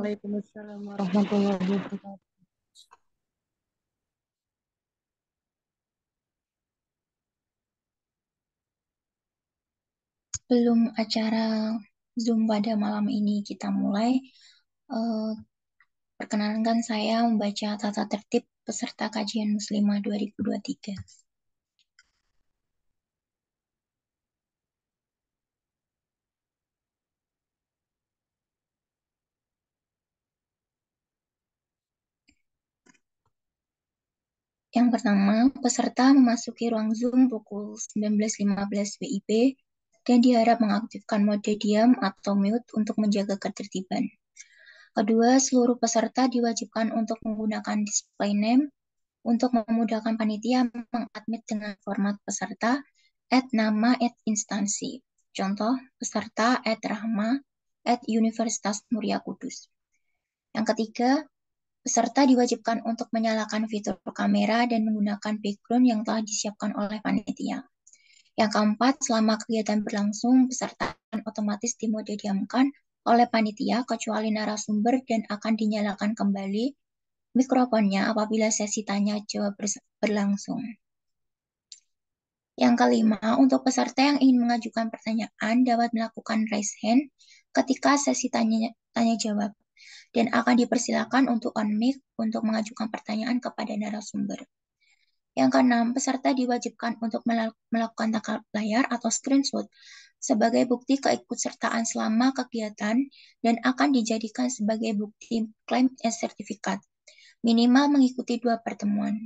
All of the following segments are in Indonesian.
Waalaikumsalam warahmatullahi wabarakatuh. Sebelum acara Zoom pada malam ini kita mulai, eh, perkenankan saya membaca tata tertib peserta kajian muslimah 2023. Yang pertama, peserta memasuki ruang Zoom pukul 19.15 WIB dan diharap mengaktifkan mode diam atau mute untuk menjaga ketertiban. Kedua, seluruh peserta diwajibkan untuk menggunakan display name untuk memudahkan panitia mengadmit dengan format peserta at nama at instansi. Contoh, peserta at Rahma at Universitas Muria Kudus. Yang ketiga, Peserta diwajibkan untuk menyalakan fitur kamera dan menggunakan background yang telah disiapkan oleh panitia. Yang keempat, selama kegiatan berlangsung, peserta akan otomatis dimode diamkan oleh panitia kecuali narasumber dan akan dinyalakan kembali mikrofonnya apabila sesi tanya jawab berlangsung. Yang kelima, untuk peserta yang ingin mengajukan pertanyaan dapat melakukan raise hand ketika sesi tanya, tanya jawab dan akan dipersilakan untuk on mic untuk mengajukan pertanyaan kepada narasumber. Yang keenam, peserta diwajibkan untuk melakukan tangkap layar atau screenshot sebagai bukti keikutsertaan selama kegiatan dan akan dijadikan sebagai bukti klaim dan sertifikat. Minimal mengikuti dua pertemuan.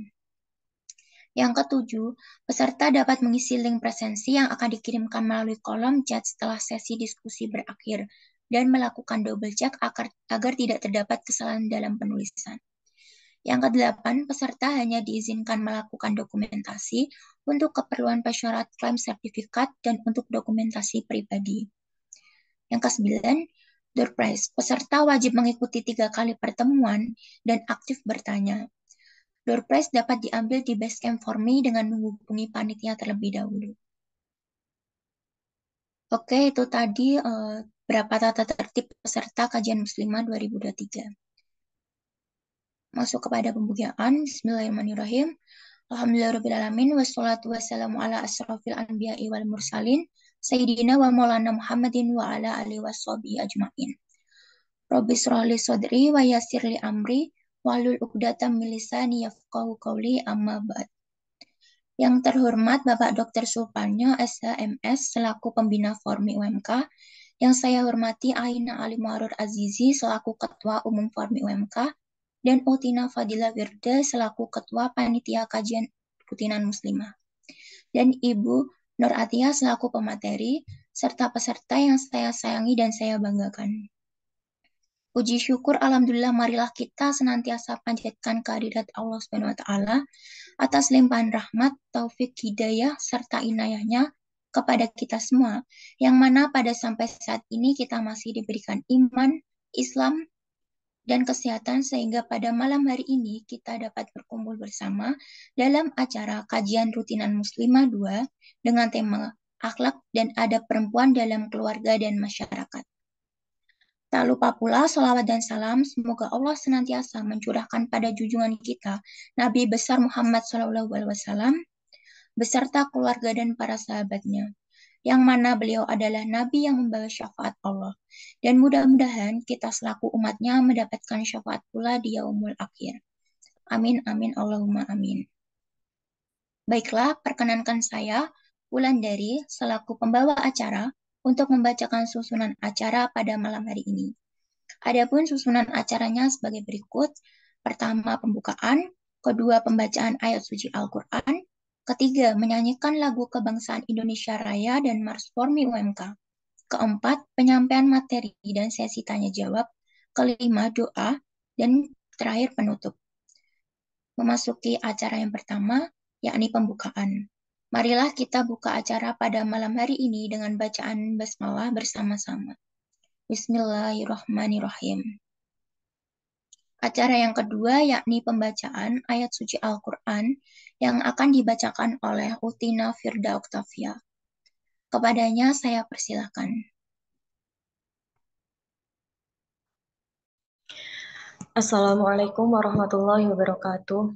Yang ketujuh, peserta dapat mengisi link presensi yang akan dikirimkan melalui kolom chat setelah sesi diskusi berakhir dan melakukan double check agar, agar tidak terdapat kesalahan dalam penulisan. Yang kedelapan, peserta hanya diizinkan melakukan dokumentasi untuk keperluan pesyarat klaim sertifikat dan untuk dokumentasi pribadi. Yang ke kesembilan, door prize. Peserta wajib mengikuti tiga kali pertemuan dan aktif bertanya. Door prize dapat diambil di base camp me dengan menghubungi panitia terlebih dahulu. Oke, itu tadi uh, berapa tata tertib peserta kajian muslimah 2023. Masuk kepada pembukaan. Bismillahirrahmanirrahim. Alhamdulillahirrahmanirrahim. Wassalatu wassalamu ala asrafil anbiya'i wal mursalin. Sayyidina wa maulana Muhammadin wa ala alihi wa ajma'in. Robis rohli sodri wa yasirli amri. Walul uqdatam milisani yafqahu qawli amma ba'd. Yang terhormat Bapak Dr. Supanyo SHMS selaku pembina Formi UMK, yang saya hormati Aina Ali Marur Azizi selaku Ketua Umum Formi UMK, dan Utina Fadila Wirda selaku Ketua Panitia Kajian Kutinan Muslimah. Dan Ibu Nur Atia selaku pemateri, serta peserta yang saya sayangi dan saya banggakan. Puji syukur alhamdulillah marilah kita senantiasa panjatkan kehadirat Allah Subhanahu wa taala atas limpahan rahmat, taufik, hidayah serta inayahnya kepada kita semua yang mana pada sampai saat ini kita masih diberikan iman, Islam, dan kesehatan sehingga pada malam hari ini kita dapat berkumpul bersama dalam acara kajian rutinan Muslimah 2 dengan tema akhlak dan adab perempuan dalam keluarga dan masyarakat. Tak lupa pula salawat dan salam semoga Allah senantiasa mencurahkan pada junjungan kita Nabi besar Muhammad Shallallahu Alaihi Wasallam beserta keluarga dan para sahabatnya yang mana beliau adalah nabi yang membawa syafaat Allah. Dan mudah-mudahan kita selaku umatnya mendapatkan syafaat pula di yaumul akhir. Amin, amin, Allahumma amin. Baiklah, perkenankan saya, Wulandari, selaku pembawa acara, untuk membacakan susunan acara pada malam hari ini. Adapun susunan acaranya sebagai berikut. Pertama, pembukaan. Kedua, pembacaan ayat suci Al-Quran. Ketiga, menyanyikan lagu kebangsaan Indonesia Raya dan Mars Formi UMK. Keempat, penyampaian materi dan sesi tanya-jawab. Kelima, doa. Dan terakhir, penutup memasuki acara yang pertama, yakni pembukaan. Marilah kita buka acara pada malam hari ini dengan bacaan basmalah bersama-sama. Bismillahirrahmanirrahim. Acara yang kedua yakni pembacaan ayat suci Al-Quran yang akan dibacakan oleh Utina Firda Oktavia. Kepadanya saya persilahkan. Assalamualaikum warahmatullahi wabarakatuh.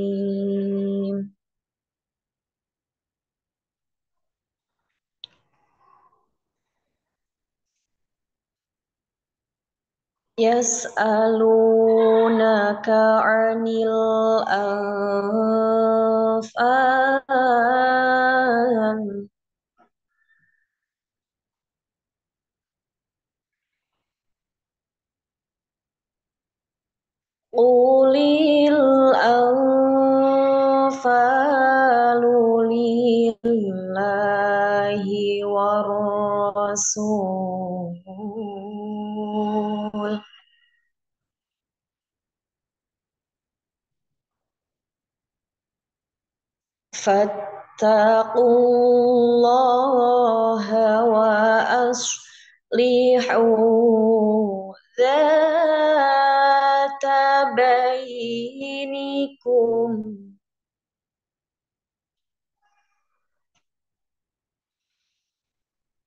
Yas'alunaka 'anil anfal Ulil anfalu lillahi wa rasul فاتقوا الله وأصلحوا ذات بينكم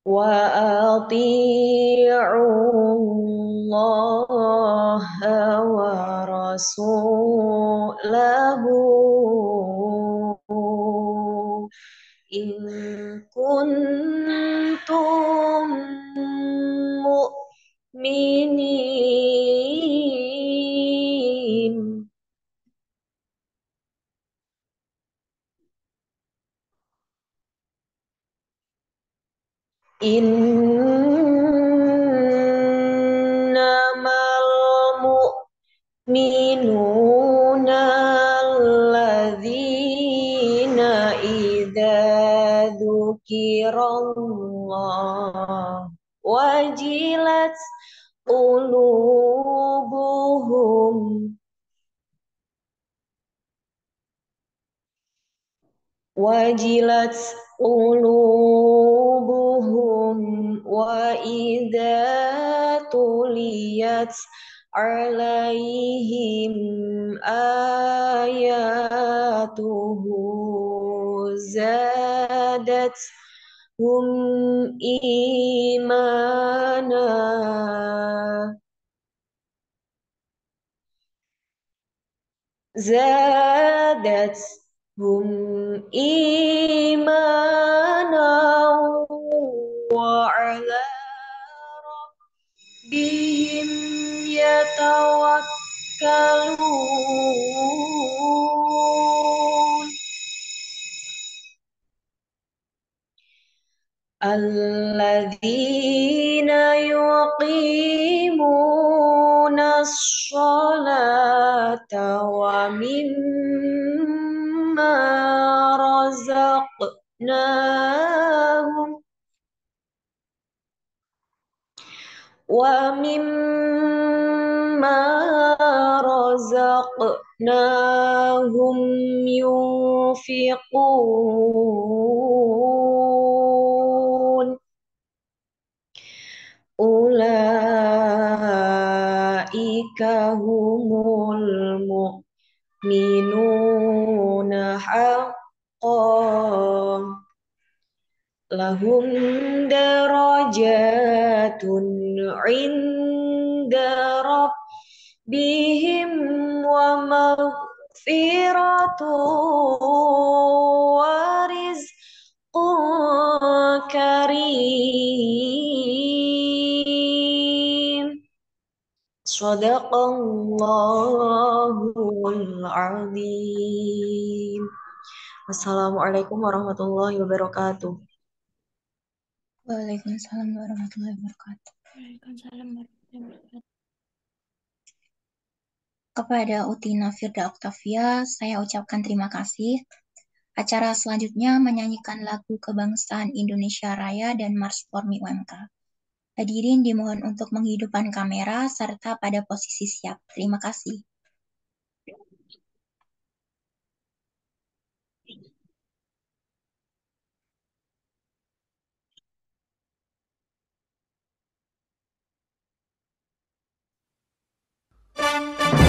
وأطيعوا الله ورسوله إن كنتم مؤمنين Innamal mu'minuna alladzina idza dzukirallah wajilat qulubuhum wajilat قلوبهم وإذا تليت عليهم آياته زادت هم إيمانا زادت هم إيمانا وعلى ربهم يتوكلون الذين يقيمون الصلاة ومما ما رزقناهم ومما رزقناهم ينفقون أولئك هم المؤمنون haqqan lahum darajatun inda rabbihim wa maghfiratu wa karim Sadaqallahul azim. Wassalamualaikum warahmatullahi wabarakatuh. Waalaikumsalam warahmatullahi wabarakatuh. Waalaikumsalam warahmatullahi wabarakatuh. Kepada Utina Firda Oktavia, saya ucapkan terima kasih. Acara selanjutnya menyanyikan lagu kebangsaan Indonesia Raya dan Mars Formi UMK. Hadirin dimohon untuk menghidupkan kamera serta pada posisi siap. Terima kasih. Thank you.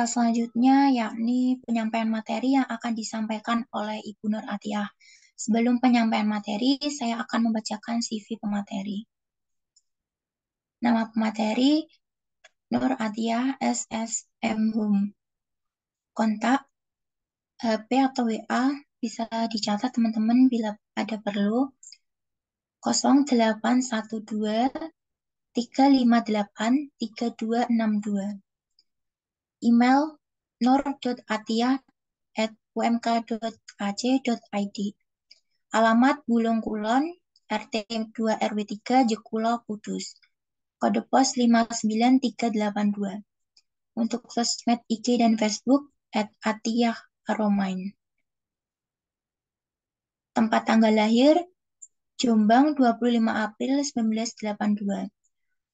Acara selanjutnya yakni penyampaian materi yang akan disampaikan oleh Ibu Nur Atiyah. Sebelum penyampaian materi, saya akan membacakan CV pemateri. Nama pemateri Nur Atiyah SSM Hum. Kontak HP eh, atau WA bisa dicatat teman-teman bila ada perlu 0812 358 3262 email nur.atia@umk.ac.id. Alamat Bulung Kulon, RT 2 RW 3 Jekulo Kudus. Kode pos 59382. Untuk sosmed IG dan Facebook @atiyah Aromain. Tempat tanggal lahir Jombang 25 April 1982.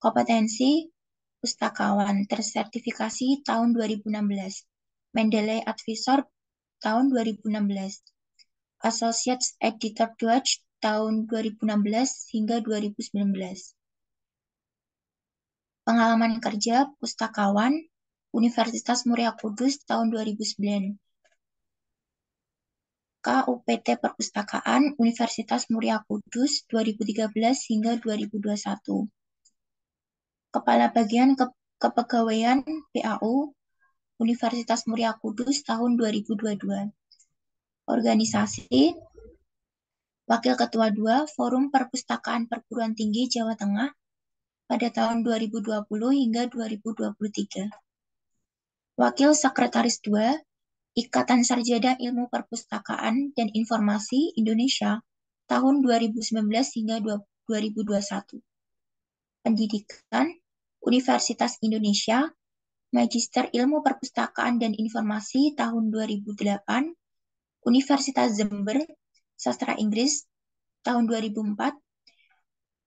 Kompetensi Pustakawan tersertifikasi tahun 2016, Mendeley Advisor tahun 2016, Associates Editor Deutsch tahun 2016 hingga 2019. Pengalaman kerja pustakawan Universitas Muria Kudus tahun 2009. KUPT Perpustakaan Universitas Muria Kudus 2013 hingga 2021. Kepala Bagian Ke Kepegawaian PAU Universitas Muria Kudus tahun 2022. Organisasi Wakil Ketua II Forum Perpustakaan Perguruan Tinggi Jawa Tengah pada tahun 2020 hingga 2023. Wakil Sekretaris II Ikatan Sarjana Ilmu Perpustakaan dan Informasi Indonesia tahun 2019 hingga 2021. Pendidikan Universitas Indonesia, Magister Ilmu Perpustakaan dan Informasi tahun 2008, Universitas Zember Sastra Inggris tahun 2004,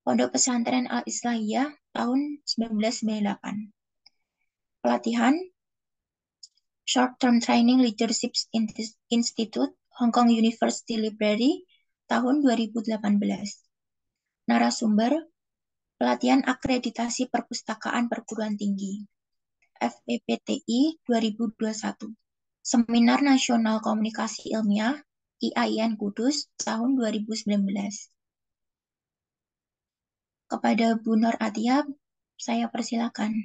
Pondok Pesantren Al-Islahiyah tahun 1998. Pelatihan Short Term Training Leadership Institute, Hong Kong University Library tahun 2018. Narasumber Pelatihan Akreditasi Perpustakaan Perguruan Tinggi FPPTI 2021 Seminar Nasional Komunikasi Ilmiah IAIN Kudus tahun 2019 Kepada Bu Nur Atia, saya persilakan.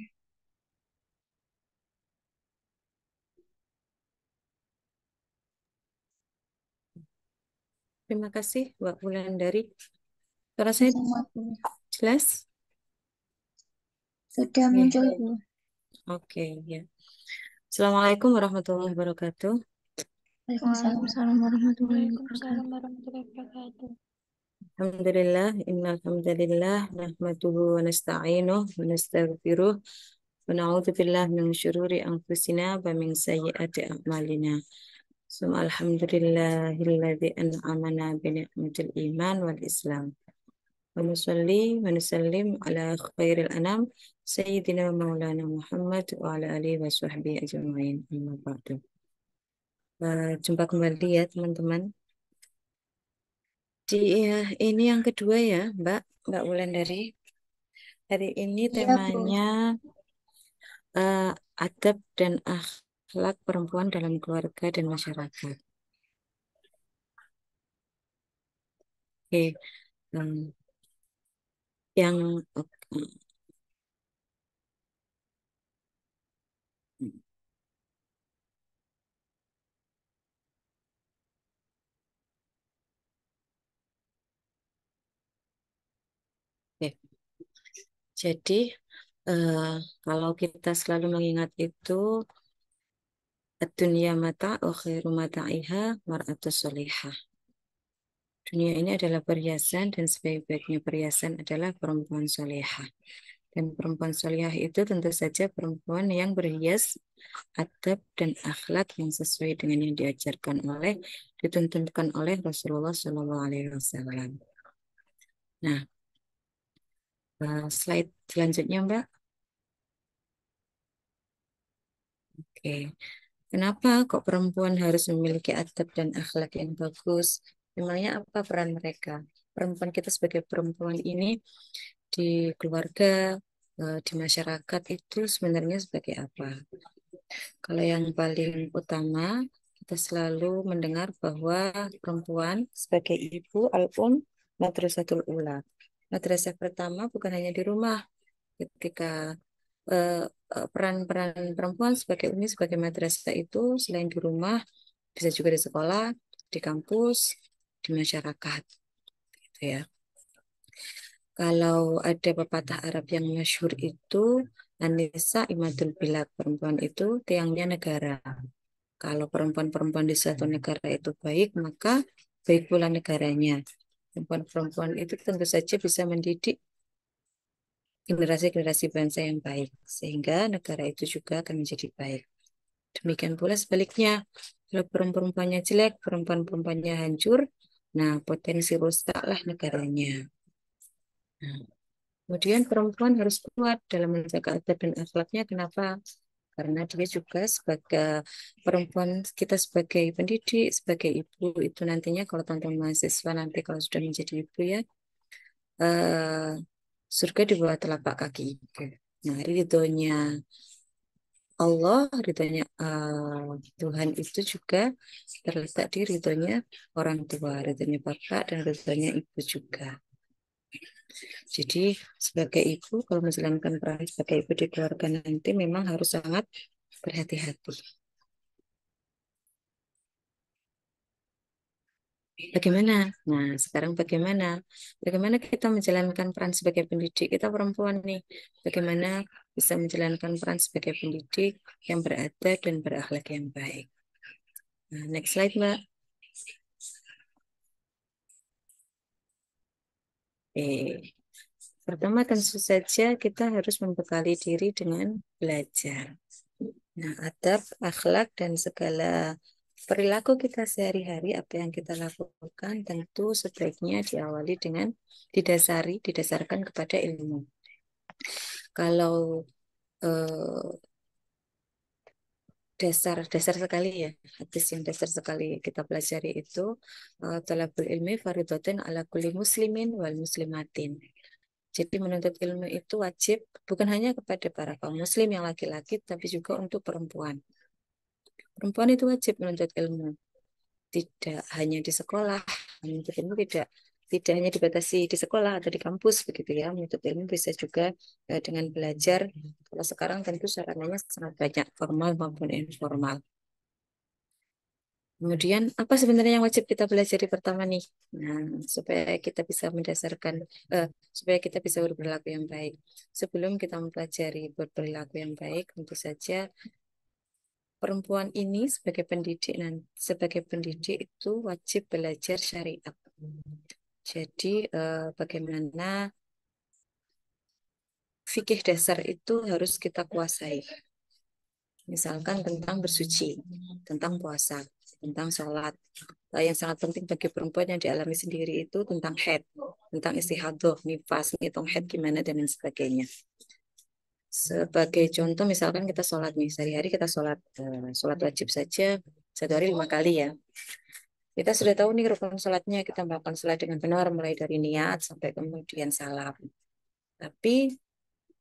Terima kasih, Mbak Wulandari. Rasanya Jelas? Sudah muncul, Bu. Oke, ya. Assalamualaikum warahmatullahi wabarakatuh. Waalaikumsalam warahmatullahi wabarakatuh. Alhamdulillah, inna alhamdulillah, nahmatuhu wa nasta'inuh wa nasta'gfiruh wa na'udhu billah min syururi anfusina wa min sayyati a'malina. Suma alhamdulillahilladzi an'amana bi ni'matil iman wal islam. ونصلي ونسلم على خير سيدنا مولانا محمد وعلى وصحبه بعد jumpa kembali ya teman-teman. Di ya ini yang kedua ya, Mbak, Mbak dari Hari ini iya, temanya ya, uh, adab dan akhlak perempuan dalam keluarga dan masyarakat. Oke. Okay. Um, yang Oke. Jadi eh, kalau kita selalu mengingat itu dunia mata rumah akhiru mata'iha atau solihah. Dunia ini adalah perhiasan dan sebaik-baiknya perhiasan adalah perempuan solehah. Dan perempuan solehah itu tentu saja perempuan yang berhias adab dan akhlak yang sesuai dengan yang diajarkan oleh, dituntunkan oleh Rasulullah Shallallahu Alaihi Wasallam. Nah, eh, slide selanjutnya Mbak. Oke, kenapa kok perempuan harus memiliki adab dan akhlak yang bagus? Memangnya apa peran mereka? Perempuan kita sebagai perempuan ini di keluarga, eh, di masyarakat itu sebenarnya sebagai apa? Kalau yang paling utama, kita selalu mendengar bahwa perempuan sebagai ibu, al-um, madrasatul ula. Madrasah pertama bukan hanya di rumah. Ketika eh, eh, peran-peran uh, perempuan sebagai umi sebagai madrasah itu selain di rumah bisa juga di sekolah di kampus di masyarakat gitu ya kalau ada pepatah Arab yang masyhur itu Anissa imadul bilad perempuan itu tiangnya negara kalau perempuan-perempuan di satu negara itu baik maka baik pula negaranya perempuan-perempuan itu tentu saja bisa mendidik generasi-generasi bangsa yang baik, sehingga negara itu juga akan menjadi baik. Demikian pula sebaliknya, kalau perempuan-perempuannya jelek, perempuan-perempuannya hancur, Nah, potensi rusaklah negaranya. Nah, kemudian perempuan harus kuat dalam menjaga adab dan akhlaknya. Kenapa? Karena dia juga sebagai perempuan kita sebagai pendidik, sebagai ibu itu nantinya kalau tonton mahasiswa nanti kalau sudah menjadi ibu ya, uh, surga di bawah telapak kaki ibu. Nah, ridhonya Allah ridhonya uh, Tuhan itu juga terletak di ridhonya orang tua ridhonya bapak dan ridhonya ibu juga jadi sebagai ibu kalau menjalankan peran sebagai ibu di keluarga nanti memang harus sangat berhati-hati Bagaimana? Nah, sekarang bagaimana? Bagaimana kita menjalankan peran sebagai pendidik? Kita perempuan nih. Bagaimana bisa menjalankan peran sebagai pendidik yang beradab dan berakhlak yang baik. Nah, next slide, Mbak. Eh, pertama tentu saja kita harus membekali diri dengan belajar. Nah, adab, akhlak, dan segala perilaku kita sehari-hari, apa yang kita lakukan, tentu sebaiknya diawali dengan didasari, didasarkan kepada ilmu kalau dasar-dasar eh, sekali ya hadis yang dasar sekali kita pelajari itu eh, talabul ilmi faridotin ala kulli muslimin wal muslimatin jadi menuntut ilmu itu wajib bukan hanya kepada para kaum muslim yang laki-laki tapi juga untuk perempuan perempuan itu wajib menuntut ilmu tidak hanya di sekolah menuntut ilmu tidak tidak hanya dibatasi di sekolah atau di kampus begitu ya menutup ilmu bisa juga uh, dengan belajar kalau sekarang tentu sarannya sangat banyak formal maupun informal kemudian apa sebenarnya yang wajib kita pelajari pertama nih nah supaya kita bisa mendasarkan uh, supaya kita bisa berperilaku yang baik sebelum kita mempelajari berperilaku yang baik tentu saja perempuan ini sebagai pendidik sebagai pendidik itu wajib belajar syariat jadi eh, bagaimana fikih dasar itu harus kita kuasai. Misalkan tentang bersuci, tentang puasa, tentang sholat. Nah, yang sangat penting bagi perempuan yang dialami sendiri itu tentang head, tentang istihadoh, nifas, ngitung head gimana dan lain sebagainya. Sebagai contoh misalkan kita sholat nih, sehari-hari kita sholat, eh, sholat wajib saja, satu hari lima kali ya. Kita sudah tahu nih rukun sholatnya kita melakukan sholat dengan benar mulai dari niat sampai kemudian salam. Tapi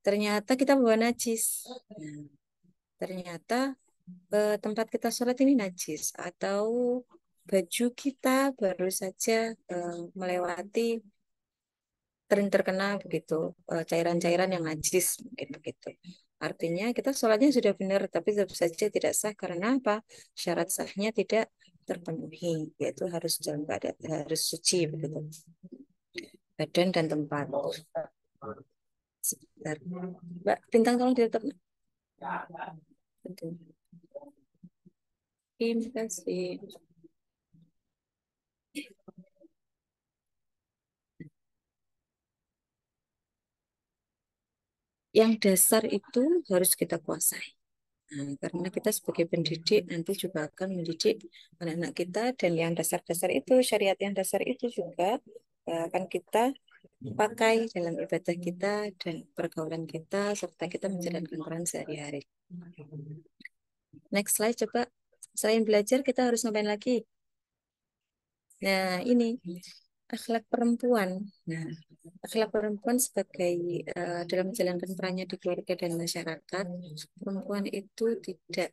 ternyata kita bawa najis. Nah, ternyata eh, tempat kita sholat ini najis atau baju kita baru saja eh, melewati terin terkena begitu eh, cairan-cairan yang najis mungkin begitu. Artinya kita sholatnya sudah benar tapi tetap saja tidak sah karena apa? Syarat sahnya tidak terpenuhi yaitu harus dalam keadaan harus suci begitu badan dan tempat sebentar mbak bintang tolong dilaptop terima kasih yang dasar itu harus kita kuasai Nah, karena kita sebagai pendidik nanti juga akan mendidik anak-anak kita dan yang dasar-dasar itu, syariat yang dasar itu juga eh, akan kita pakai dalam ibadah kita dan pergaulan kita serta kita menjalankan peran sehari-hari. Next slide coba. Selain belajar kita harus ngapain lagi? Nah, ini akhlak perempuan. Nah, akhlak perempuan sebagai uh, dalam menjalankan perannya di keluarga dan masyarakat, perempuan itu tidak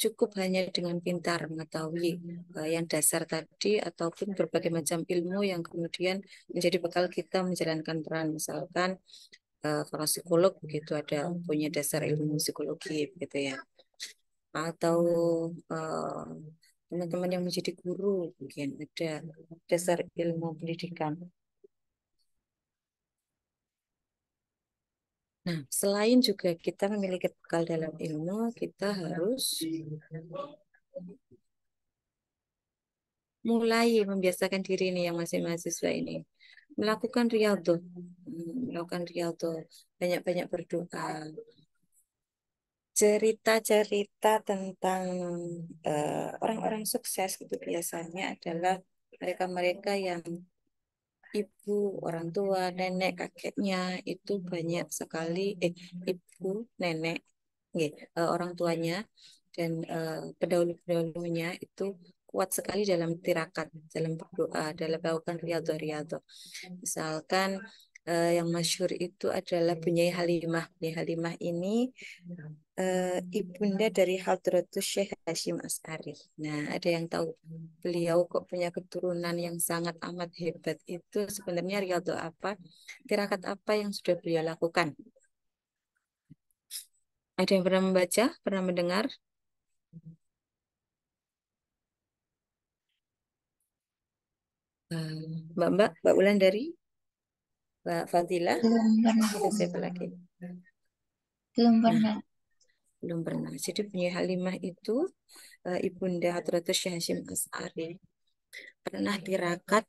cukup hanya dengan pintar mengetahui uh, yang dasar tadi ataupun berbagai macam ilmu yang kemudian menjadi bekal kita menjalankan peran misalkan uh, eh, kalau psikolog begitu ada punya dasar ilmu psikologi begitu ya atau uh, teman-teman yang menjadi guru mungkin ada dasar ilmu pendidikan. Nah, selain juga kita memiliki bekal dalam ilmu, kita harus mulai membiasakan diri nih yang masih mahasiswa ini melakukan riyadhah, hmm, melakukan rialto banyak-banyak berdoa cerita-cerita tentang eh, orang-orang uh, sukses itu biasanya adalah mereka-mereka yang ibu, orang tua, nenek, kakeknya itu banyak sekali eh ibu, nenek, nggih, uh, orang tuanya dan uh, pendahulu-pendahulunya itu kuat sekali dalam tirakat, dalam berdoa, dalam melakukan riado-riado. Misalkan uh, yang masyur itu adalah iya. Bunyai Halimah. Bunyai Halimah ini uh, ibunda dari Hadratus Syekh Hashim As'ari. Nah, ada yang tahu beliau kok punya keturunan yang sangat amat hebat itu sebenarnya riadu apa? Tirakat apa yang sudah beliau lakukan? Ada yang pernah membaca, pernah mendengar? Eh, Mbak-mbak, Mbak Ulan dari? Mbak Fadila? Belum pernah. Itu siapa Belum pernah. belum pernah. Jadi punya Halimah itu uh, Ibunda atau Syekh Hashim As'ari pernah dirakat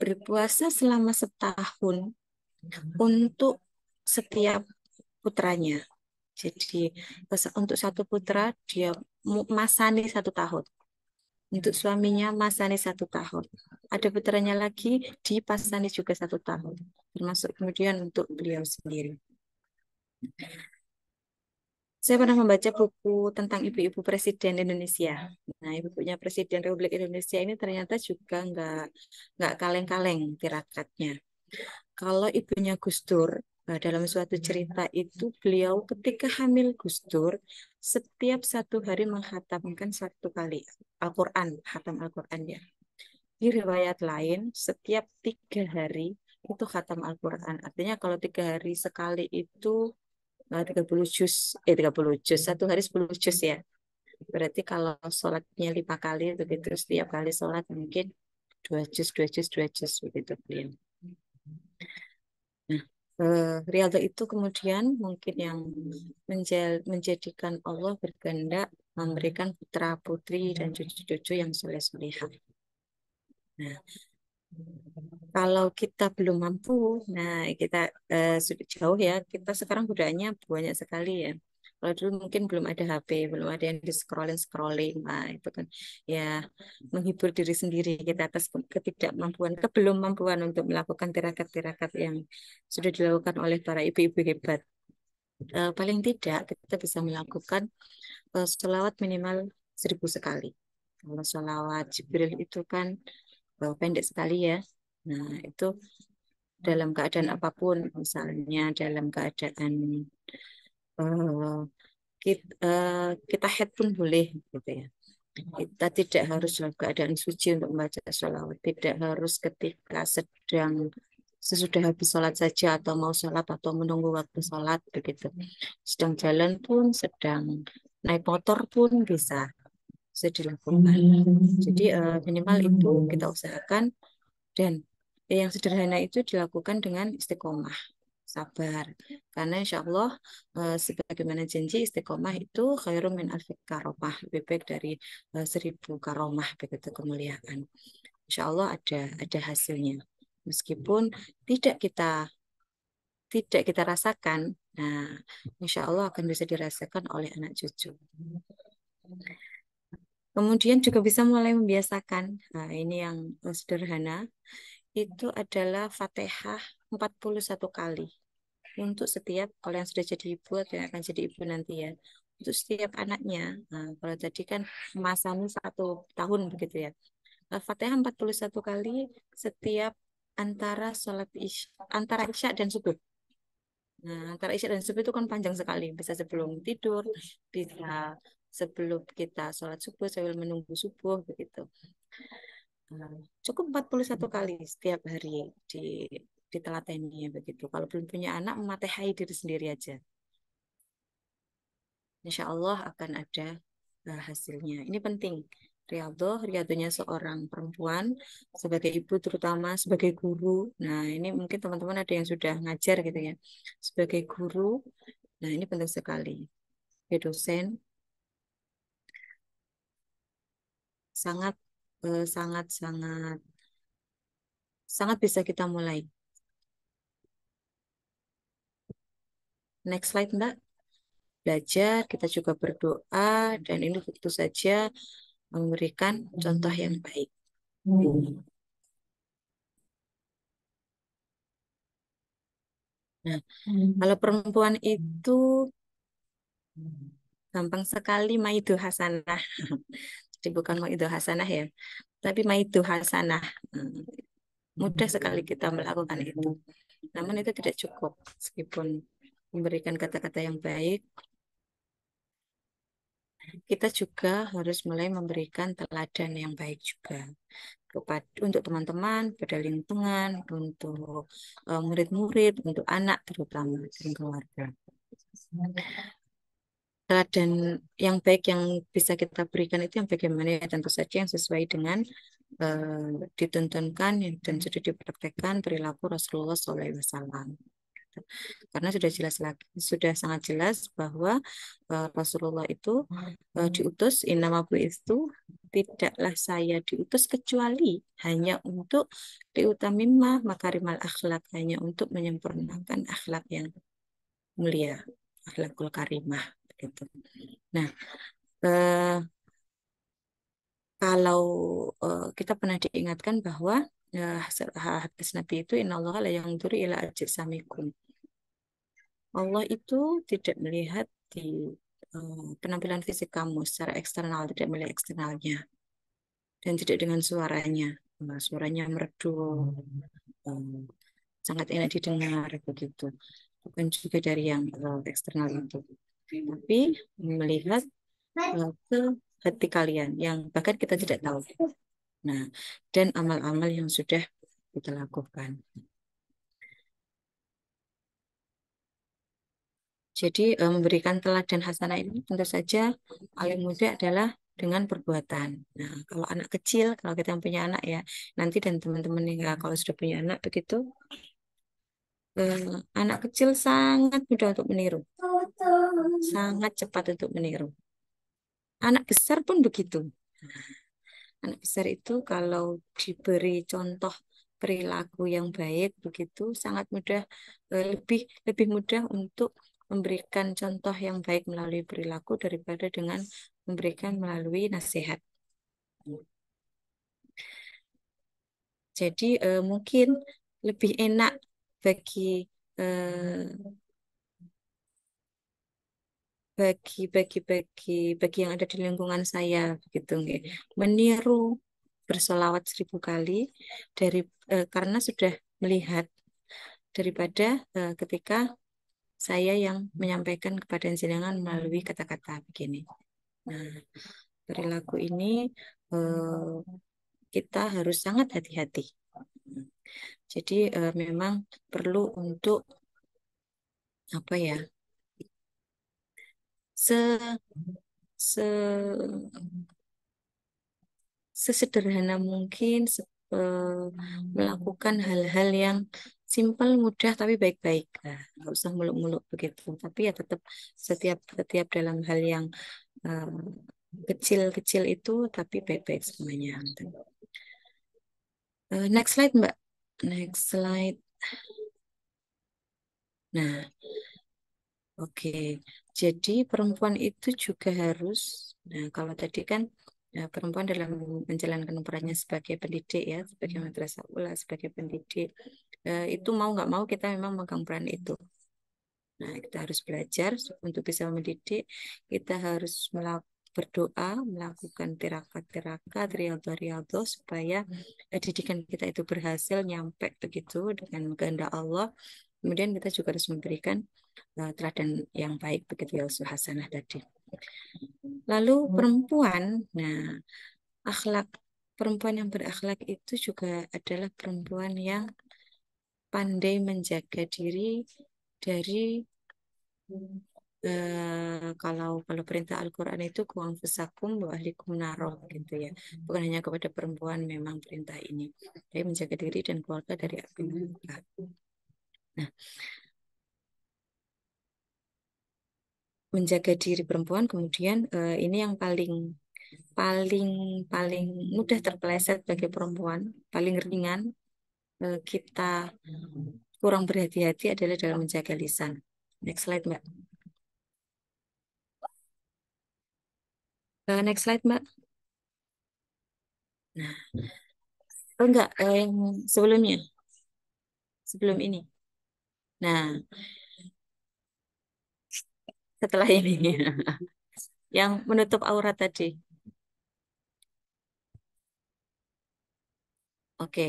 berpuasa selama setahun untuk setiap putranya. Jadi untuk satu putra dia masani satu tahun. Untuk suaminya Mas Anies satu tahun. Ada putranya lagi di Pas Anies juga satu tahun. Termasuk kemudian untuk beliau sendiri. Saya pernah membaca buku tentang ibu-ibu presiden Indonesia. Nah, ibu-ibunya presiden Republik Indonesia ini ternyata juga nggak nggak kaleng-kaleng tirakatnya. Kalau ibunya Gus Dur Nah, dalam suatu hmm. cerita itu beliau ketika hamil Gus setiap satu hari menghatamkan satu kali Al-Quran, hatam Al-Quran ya. Di riwayat lain setiap tiga hari itu hatam Al-Quran. Artinya kalau tiga hari sekali itu nah eh, 30 juz, eh 30 juz, satu hari 10 juz ya. Berarti kalau sholatnya lima kali begitu, setiap kali sholat mungkin dua juz, dua juz, dua juz begitu beliau uh, itu kemudian mungkin yang menjel, menjadikan Allah berkehendak memberikan putra putri dan cucu-cucu yang soleh solehah. Nah, kalau kita belum mampu, nah kita uh, eh, sudah jauh ya. Kita sekarang budayanya banyak sekali ya kalau dulu mungkin belum ada HP belum ada yang di scrolling scrolling nah itu kan ya menghibur diri sendiri kita atas ketidakmampuan mampuan untuk melakukan tirakat-tirakat yang sudah dilakukan oleh para ibu-ibu hebat e, paling tidak kita bisa melakukan e, sholawat minimal seribu sekali kalau sholawat Jibril itu kan e, pendek sekali ya nah itu dalam keadaan apapun misalnya dalam keadaan Eh, kita, uh, eh, kita head pun boleh gitu ya kita tidak harus dalam keadaan suci untuk membaca sholawat tidak harus ketika sedang sesudah habis sholat saja atau mau sholat atau menunggu waktu sholat begitu sedang jalan pun sedang naik motor pun bisa bisa dilakukan jadi uh, minimal itu kita usahakan dan yang sederhana itu dilakukan dengan istiqomah sabar. Karena insya Allah uh, sebagaimana janji istiqomah itu khairum min alfik karomah. Lebih baik dari uh, seribu karomah begitu kemuliaan. Insya Allah ada ada hasilnya. Meskipun tidak kita tidak kita rasakan, nah insya Allah akan bisa dirasakan oleh anak cucu. Kemudian juga bisa mulai membiasakan. Nah, ini yang eh, sederhana. Itu adalah Fatihah 41 kali untuk setiap kalau yang sudah jadi ibu atau yang akan jadi ibu nanti ya untuk setiap anaknya nah, kalau tadi kan masanya satu tahun begitu ya Al-Fatihah nah, 41 kali setiap antara sholat isya, antara isya dan subuh. Nah, antara isya dan subuh itu kan panjang sekali. Bisa sebelum tidur, bisa sebelum kita sholat subuh sambil menunggu subuh begitu. Nah, cukup 41 kali setiap hari di ditelateni begitu. Kalau belum punya anak, mematehai diri sendiri aja. Insya Allah akan ada e, hasilnya. Ini penting. Riyadhah, Riyadhahnya seorang perempuan, sebagai ibu terutama, sebagai guru. Nah, ini mungkin teman-teman ada yang sudah ngajar gitu ya. Sebagai guru, nah ini penting sekali. Ya dosen, sangat e, sangat sangat sangat bisa kita mulai Next slide, Mbak. Belajar, kita juga berdoa, dan ini tentu saja memberikan contoh yang baik. Nah, kalau perempuan itu gampang sekali maidu hasanah. Jadi bukan maidu hasanah ya, tapi maidu hasanah. Hmm, mudah sekali kita melakukan itu. Namun itu tidak cukup, meskipun memberikan kata-kata yang baik, kita juga harus mulai memberikan teladan yang baik juga kepada untuk teman-teman, pada lingkungan, untuk eh, murid-murid, uh, untuk anak terutama dan keluarga. Teladan yang baik yang bisa kita berikan itu yang bagaimana ya tentu saja yang sesuai dengan uh, dituntunkan dan sudah dipraktekkan perilaku Rasulullah SAW. Karena sudah jelas lagi, sudah sangat jelas bahwa uh, Rasulullah itu uh, diutus bu itu tidaklah saya diutus kecuali hanya untuk diutamimah makarimal akhlak, hanya untuk menyempurnakan akhlak yang mulia, akhlakul karimah gitu. Nah, uh, kalau uh, kita pernah diingatkan bahwa uh, hadis Nabi itu inallah yang yanzuru ila samikum Allah itu tidak melihat di eh, penampilan fisik kamu secara eksternal, tidak melihat eksternalnya. Dan tidak dengan suaranya. Nah, suaranya merdu, hmm. eh, sangat enak didengar, begitu. Bukan juga dari yang eh, eksternal itu. Tapi melihat ke hati kalian yang bahkan kita tidak tahu. Nah, dan amal-amal yang sudah kita lakukan. Jadi e, memberikan teladan hasanah ini tentu saja paling iya. mudah adalah dengan perbuatan. Nah, kalau anak kecil, kalau kita punya anak ya, nanti dan teman-teman yang e, kalau sudah punya anak begitu, eh, anak kecil sangat mudah untuk meniru, sangat cepat untuk meniru. Anak besar pun begitu. Nah, anak besar itu kalau diberi contoh perilaku yang baik begitu sangat mudah e, lebih lebih mudah untuk memberikan contoh yang baik melalui perilaku daripada dengan memberikan melalui nasihat. Jadi eh, mungkin lebih enak bagi eh, bagi bagi bagi bagi yang ada di lingkungan saya begitu nggih meniru bersolawat seribu kali dari eh, karena sudah melihat daripada eh, ketika saya yang menyampaikan kepada jenengan melalui kata-kata begini. Nah, perilaku ini eh, kita harus sangat hati-hati. Jadi eh, memang perlu untuk apa ya? Se se sesederhana mungkin se, eh, melakukan hal-hal yang simpel mudah tapi baik-baik nah, nggak usah muluk-muluk begitu tapi ya tetap setiap setiap dalam hal yang eh, kecil-kecil uh, itu tapi baik-baik semuanya uh, next slide mbak next slide nah oke okay. jadi perempuan itu juga harus nah kalau tadi kan Ya, perempuan dalam menjalankan perannya sebagai pendidik ya, sebagai madrasah ula, sebagai pendidik, Eh, itu mau nggak mau kita memang megang peran itu. Nah, kita harus belajar untuk bisa mendidik, kita harus melakukan berdoa, melakukan tirakat-tirakat, riado-riado supaya didikan kita itu berhasil nyampe begitu dengan ganda Allah. Kemudian kita juga harus memberikan uh, teladan yang baik begitu ya Hasanah tadi. Lalu perempuan, nah akhlak perempuan yang berakhlak itu juga adalah perempuan yang pandai menjaga diri dari Uh, kalau kalau perintah Al-Quran itu kuang fusakum wa ahlikum naro gitu ya bukan hanya kepada perempuan memang perintah ini jadi menjaga diri dan keluarga dari api neraka nah menjaga diri perempuan kemudian uh, ini yang paling paling paling mudah terpeleset bagi perempuan paling ringan kita hmm. kurang berhati-hati adalah dalam menjaga lisan. Next slide, Mbak. Eh, next slide, Mbak. Nah, oh enggak, eh, yang sebelumnya. Sebelum ini. Nah, setelah ini. yang menutup aurat tadi. Oke.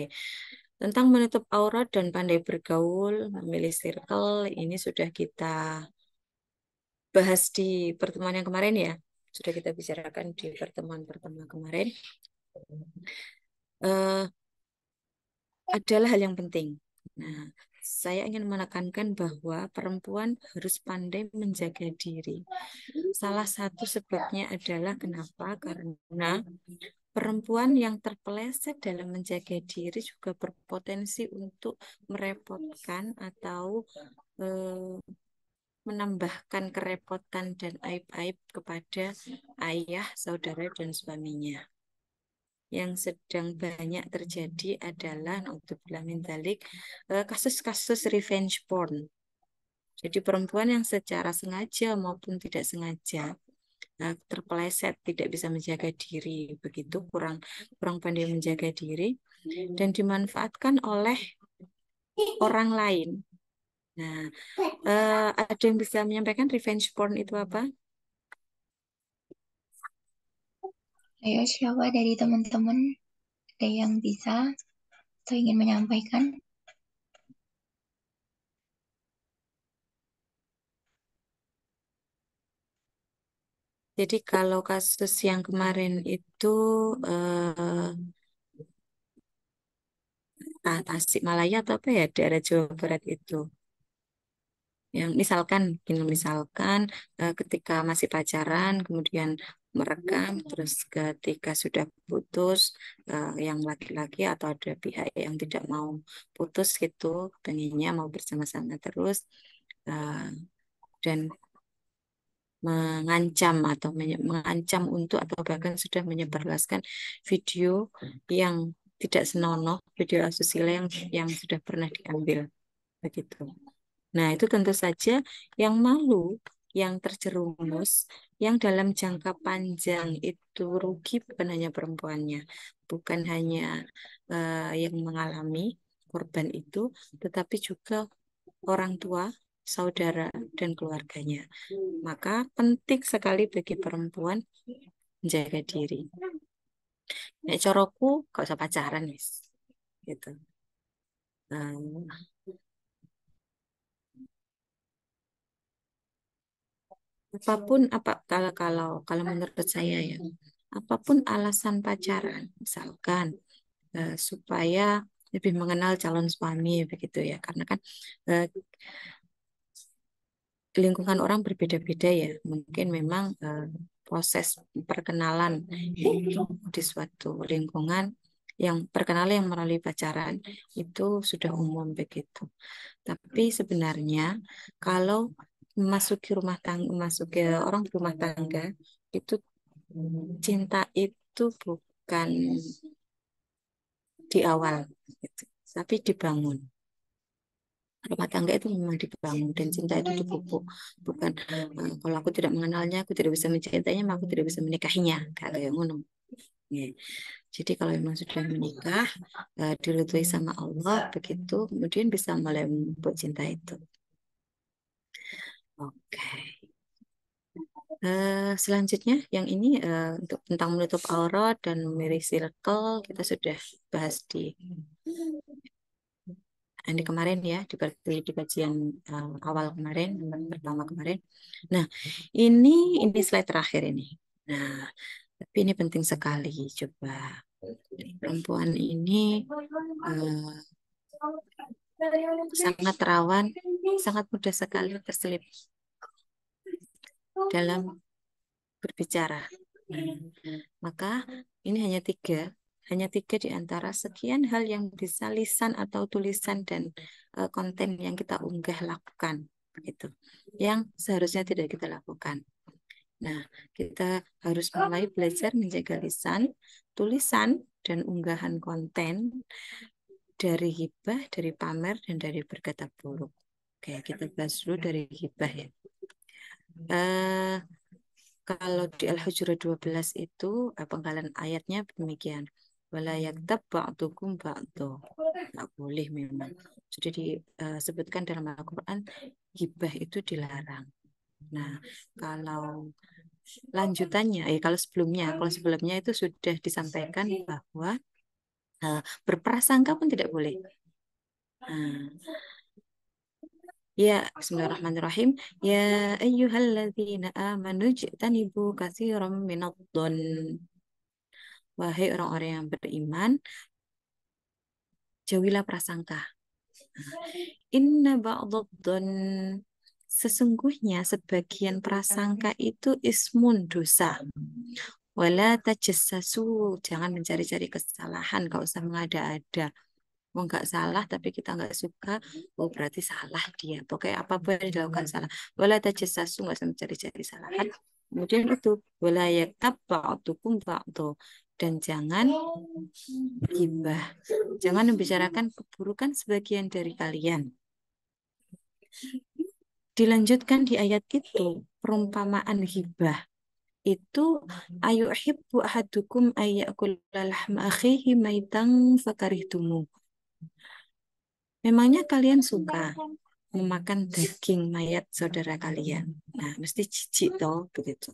Tentang menutup aurat dan pandai bergaul, memilih circle, ini sudah kita bahas di pertemuan yang kemarin ya. Sudah kita bicarakan di pertemuan pertemuan kemarin. Uh, adalah hal yang penting. Nah, saya ingin menekankan bahwa perempuan harus pandai menjaga diri. Salah satu sebabnya adalah kenapa? Karena Perempuan yang terpeleset dalam menjaga diri juga berpotensi untuk merepotkan atau eh, menambahkan kerepotan dan aib-aib kepada ayah, saudara, dan suaminya. Yang sedang banyak terjadi adalah nah, untuk eh, kasus-kasus revenge porn. Jadi perempuan yang secara sengaja maupun tidak sengaja Nah, terpeleset tidak bisa menjaga diri begitu kurang kurang pandai menjaga diri dan dimanfaatkan oleh orang lain nah uh, ada yang bisa menyampaikan revenge porn itu apa ayo siapa dari teman-teman ada yang bisa atau ingin menyampaikan Jadi kalau kasus yang kemarin itu eh, ah, Tasikmalaya atau apa ya daerah Jawa Barat itu yang misalkan gini misalkan uh, ketika masih pacaran kemudian merekam terus ketika sudah putus uh, yang laki-laki atau ada pihak yang tidak mau putus gitu pengennya mau bersama-sama terus uh, dan mengancam atau mengancam untuk atau bahkan sudah menyebarluaskan video yang tidak senonoh, video asusila yang yang sudah pernah diambil. Begitu. Nah, itu tentu saja yang malu, yang terjerumus, yang dalam jangka panjang itu rugi bukan hanya perempuannya, bukan hanya uh, yang mengalami korban itu, tetapi juga orang tua saudara, dan keluarganya. Hmm. Maka penting sekali bagi perempuan menjaga diri. Nek coroku kok usah pacaran wis. Gitu. Um, apapun apa kalau kalau kalau menurut saya ya apapun alasan pacaran misalkan uh, supaya lebih mengenal calon suami begitu ya karena kan uh, lingkungan orang berbeda-beda ya. Mungkin memang uh, proses perkenalan di suatu lingkungan yang perkenalan yang melalui pacaran itu sudah umum begitu. Tapi sebenarnya kalau memasuki rumah tangga, memasuki orang berumah tangga itu cinta itu bukan di awal, gitu, tapi dibangun rumah tangga itu memang dibangun dan cinta itu dipupuk bukan uh, kalau aku tidak mengenalnya aku tidak bisa mencintainya maka aku tidak bisa menikahinya kalau yang ngono iya. jadi kalau memang sudah menikah uh, diridhoi sama Allah begitu kemudian bisa mulai membuat cinta itu oke okay. Uh, eh, selanjutnya yang ini uh, untuk tentang menutup aurat dan memilih circle kita sudah bahas di ini kemarin ya di, di kajian uh, awal kemarin pertama kemarin nah ini ini slide terakhir ini nah tapi ini penting sekali coba perempuan ini uh, sangat rawan sangat mudah sekali terselip dalam berbicara nah, maka ini hanya tiga hanya tiga di antara sekian hal yang bisa lisan atau tulisan dan uh, konten yang kita unggah lakukan. itu Yang seharusnya tidak kita lakukan. Nah, kita harus mulai belajar menjaga lisan, tulisan, dan unggahan konten dari hibah, dari pamer, dan dari berkata buruk. Oke, kita gitu, bahas dulu dari hibah ya. Uh, kalau di Al-Hujurah 12 itu penggalan ayatnya demikian walayak ba'dukum ba'du. tak boleh memang. Sudah disebutkan eh, dalam Al-Quran, gibah itu dilarang. Nah, kalau lanjutannya, eh, kalau sebelumnya, kalau sebelumnya itu sudah disampaikan bahwa uh, berprasangka pun tidak boleh. Uh, Ya, bismillahirrahmanirrahim. Ya ayyuhalladzina amanu jtanibu kathiram minad dhon Wahai orang-orang yang beriman, jauhilah prasangka. Inna ba'dudun, sesungguhnya sebagian prasangka itu ismun dosa. Wala tajassasu, jangan mencari-cari kesalahan, gak usah mengada-ada. Mau nggak salah tapi kita nggak suka, oh berarti salah dia. Pokoknya apapun yang dilakukan salah. Wala tajassasu, gak usah mencari-cari kesalahan. Kemudian itu ya, walayatab ba'dukum ba'du dan jangan gibah Jangan membicarakan keburukan sebagian dari kalian. Dilanjutkan di ayat itu perumpamaan hibah itu ayu hibbu ahadukum ayyakula lahma akhihi maitang fakarihtumu. Memangnya kalian suka memakan daging mayat saudara kalian. Nah, mesti jijik hmm. toh begitu.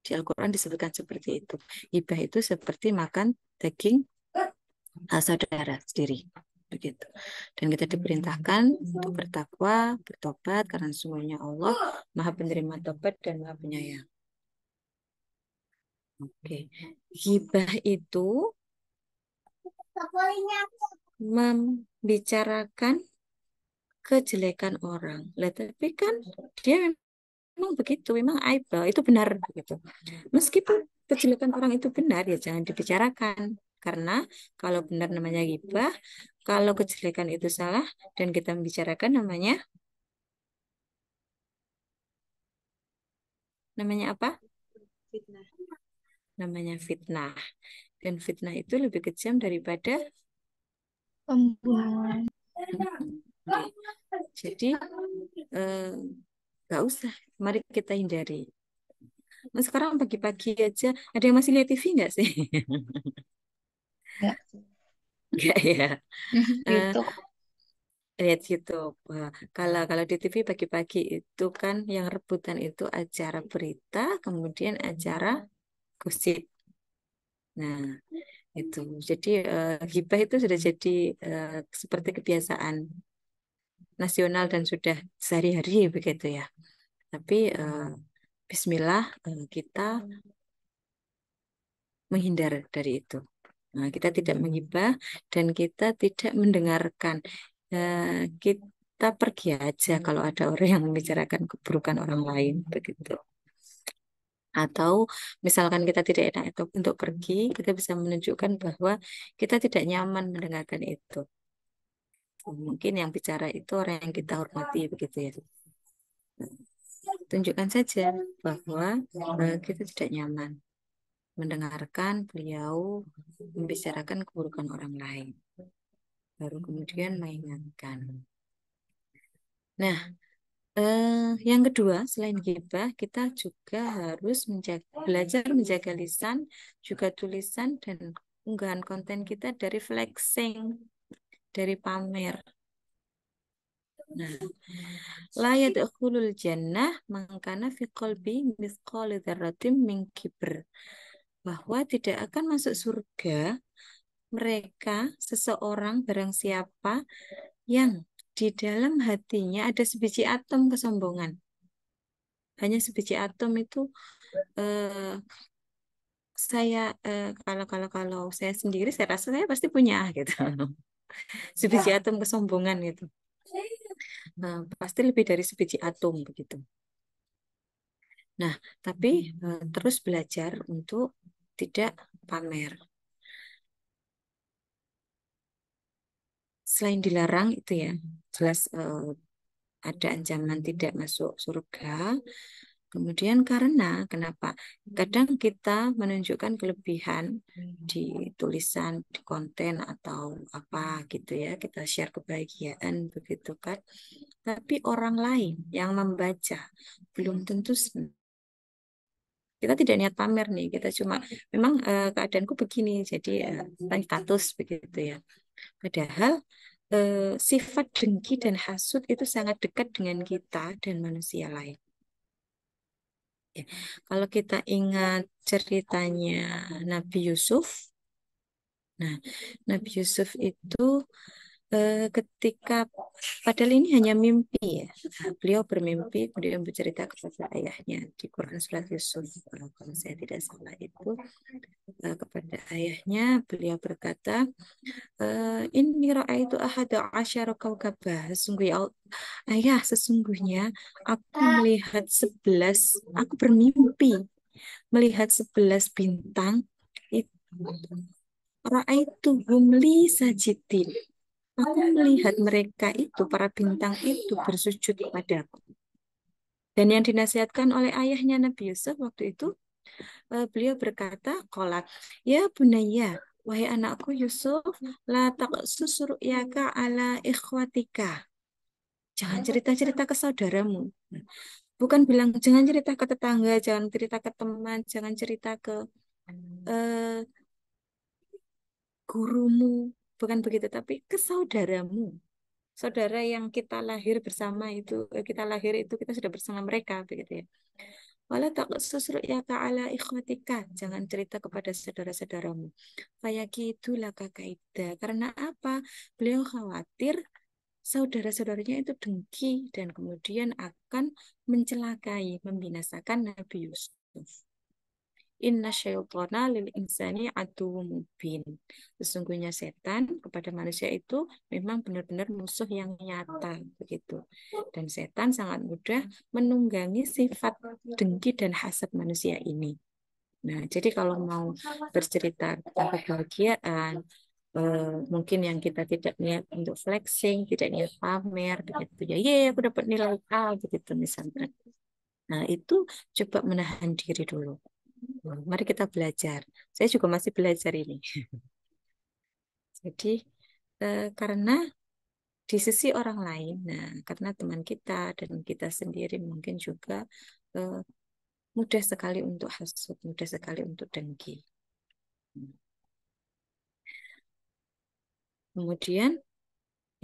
Di Al-Quran disebutkan seperti itu. Hibah itu seperti makan daging eh, saudara sendiri. Begitu. Dan kita diperintahkan untuk bertakwa, bertobat, karena semuanya Allah maha penerima tobat dan maha penyayang. Oke. Okay. Hibah itu membicarakan kejelekan orang. Lah tapi kan dia memang begitu, memang aib itu benar begitu. Meskipun kejelekan orang itu benar ya jangan dibicarakan karena kalau benar namanya gibah, kalau kejelekan itu salah dan kita membicarakan namanya namanya apa? Fitnah. Namanya fitnah. Dan fitnah itu lebih kejam daripada pembunuhan. Jadi eh, nggak eh, usah, mari kita hindari. Nah, sekarang pagi-pagi aja, ada yang masih lihat TV nggak sih? Nggak. Nggak ya. YouTube. Eh gitu. lihat YouTube. kalau kalau di TV pagi-pagi itu kan yang rebutan itu acara berita, kemudian acara gosip. Nah, itu. Jadi uh, hibah itu sudah jadi uh, seperti kebiasaan nasional dan sudah sehari-hari begitu ya. Tapi uh, Bismillah uh, kita menghindar dari itu. Nah, kita tidak menghibah dan kita tidak mendengarkan. Uh, kita pergi aja kalau ada orang yang membicarakan keburukan orang lain begitu. Atau misalkan kita tidak enak itu untuk pergi, kita bisa menunjukkan bahwa kita tidak nyaman mendengarkan itu mungkin yang bicara itu orang yang kita hormati begitu ya tunjukkan saja bahwa eh, kita tidak nyaman mendengarkan beliau membicarakan keburukan orang lain baru kemudian mengingatkan nah eh, yang kedua, selain gibah, kita juga harus menjaga, belajar menjaga lisan, juga tulisan dan unggahan konten kita dari flexing dari pamer. Nah, la yadkhulul jannah mangkana fi qalbi mithqal dzarratin min kibr. Bahwa tidak akan masuk surga mereka seseorang barang siapa yang di dalam hatinya ada sebiji atom kesombongan. Hanya sebiji atom itu eh, saya eh, kalau kalau kalau saya sendiri saya rasa saya pasti punya gitu sebiji ya. atom kesombongan gitu nah, pasti lebih dari sebiji atom begitu nah tapi hmm. eh, terus belajar untuk tidak pamer selain dilarang itu ya jelas uh, ada ancaman tidak masuk surga Kemudian karena kenapa? Hmm. Kadang kita menunjukkan kelebihan di hmm. tulisan, di konten atau apa gitu ya, kita share kebahagiaan begitu kan. Tapi orang lain yang membaca belum hmm. tentu senang kita tidak niat pamer nih kita cuma memang uh, keadaanku begini jadi uh, eh, status begitu ya padahal uh, sifat dengki dan hasut itu sangat dekat dengan kita dan manusia lain kalau kita ingat ceritanya Nabi Yusuf, nah Nabi Yusuf itu Eh, ketika padahal ini hanya mimpi ya. Nah, beliau bermimpi, beliau bercerita kepada ayahnya di Quran surat Yusuf nah, kalau saya tidak salah itu eh, kepada ayahnya beliau berkata eh, ini roa itu ahad kaukabah sungguh sesungguhnya ayah sesungguhnya aku melihat sebelas aku bermimpi melihat sebelas bintang itu roa itu humli sajitin Aku melihat mereka itu, para oh, bintang iya, itu iya. bersujud kepadaku. Dan yang dinasihatkan oleh ayahnya Nabi Yusuf waktu itu, eh, beliau berkata, kolak, ya bunaya, wahai anakku Yusuf, la susur yaka ala ikhwatika. Jangan cerita-cerita ke saudaramu. Bukan bilang, jangan cerita ke tetangga, jangan cerita ke teman, jangan cerita ke uh, gurumu, bukan begitu tapi ke saudaramu saudara yang kita lahir bersama itu eh, kita lahir itu kita sudah bersama mereka begitu ya wala ya ala ikhwatika jangan cerita kepada saudara-saudaramu fayakidulaka kaida karena apa beliau khawatir saudara-saudaranya itu dengki dan kemudian akan mencelakai membinasakan Nabi Yusuf Inna syaitana lil insani adu mubin. Sesungguhnya setan kepada manusia itu memang benar-benar musuh yang nyata begitu. Dan setan sangat mudah menunggangi sifat dengki dan hasad manusia ini. Nah, jadi kalau mau bercerita tentang kebahagiaan, eh, mungkin yang kita tidak niat untuk flexing, tidak niat pamer, begitu ya, ye ya, ya, aku dapat nilai A, begitu misalnya. Nah, itu coba menahan diri dulu. Hmm, mari kita belajar. Saya juga masih belajar ini. Jadi eh, karena di sisi orang lain, nah karena teman kita dan kita sendiri mungkin juga eh, mudah sekali untuk hasut, mudah sekali untuk dengki. Kemudian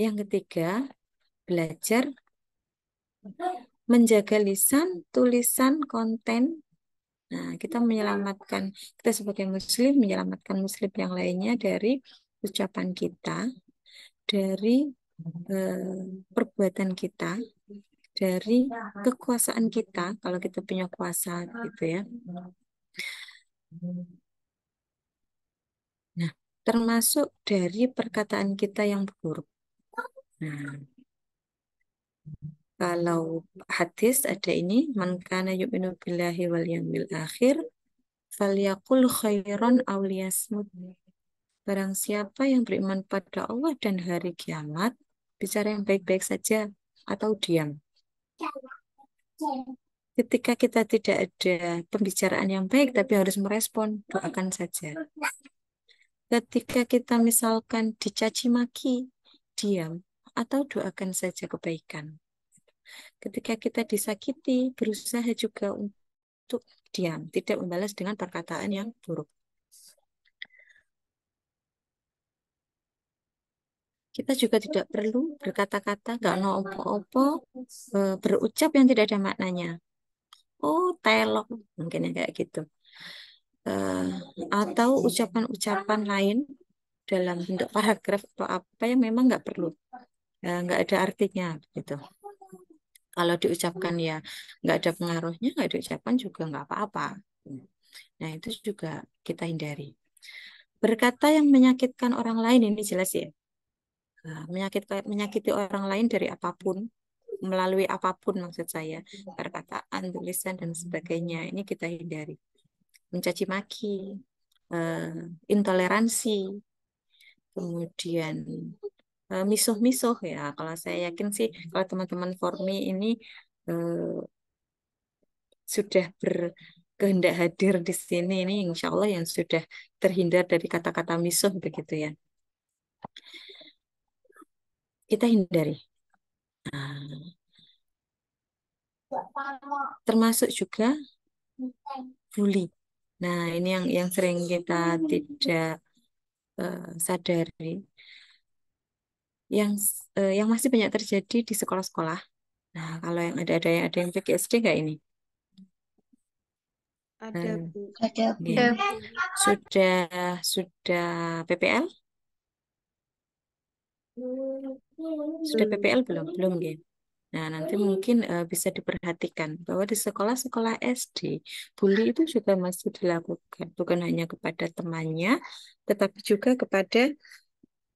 yang ketiga, belajar menjaga lisan, tulisan, konten, Nah, kita menyelamatkan, kita sebagai muslim menyelamatkan muslim yang lainnya dari ucapan kita, dari eh, perbuatan kita, dari kekuasaan kita, kalau kita punya kuasa gitu ya. Nah, termasuk dari perkataan kita yang buruk. Nah, kalau hadis ada ini man kana yu'minu billahi wal yawmil akhir falyakul khairan aw liyasmut barang siapa yang beriman pada Allah dan hari kiamat bicara yang baik-baik saja atau diam ketika kita tidak ada pembicaraan yang baik tapi harus merespon doakan saja ketika kita misalkan dicaci maki diam atau doakan saja kebaikan Ketika kita disakiti, berusaha juga untuk diam, tidak membalas dengan perkataan yang buruk. Kita juga tidak perlu berkata-kata, nggak no opo-opo, eh, berucap yang tidak ada maknanya. Oh, telok, mungkin kayak gitu. Eh, atau ucapan-ucapan lain dalam bentuk paragraf atau apa yang memang nggak perlu, uh, nggak ada artinya, gitu. Kalau diucapkan hmm. ya nggak ada pengaruhnya, nggak diucapkan juga nggak apa-apa. Nah itu juga kita hindari. Berkata yang menyakitkan orang lain ini jelas ya. Nah, menyakitkan, menyakiti orang lain dari apapun, melalui apapun maksud saya, perkataan, tulisan dan sebagainya ini kita hindari. Mencaci maki, eh, intoleransi, kemudian Eh, misuh-misuh ya. Kalau saya yakin sih, kalau teman-teman Formi ini eh, sudah berkehendak hadir di sini, ini insya Allah yang sudah terhindar dari kata-kata misuh begitu ya. Kita hindari. Nah, termasuk juga bully. Nah, ini yang yang sering kita tidak uh, sadari yang uh, yang masih banyak terjadi di sekolah-sekolah. Nah, kalau yang ada ada yang ada yang PGSD nggak ini? Ada hmm. Ada Ya. Sudah sudah PPL? Sudah PPL belum? Belum, ya. Nah, nanti mungkin uh, bisa diperhatikan bahwa di sekolah-sekolah SD, bully itu juga masih dilakukan, bukan hanya kepada temannya, tetapi juga kepada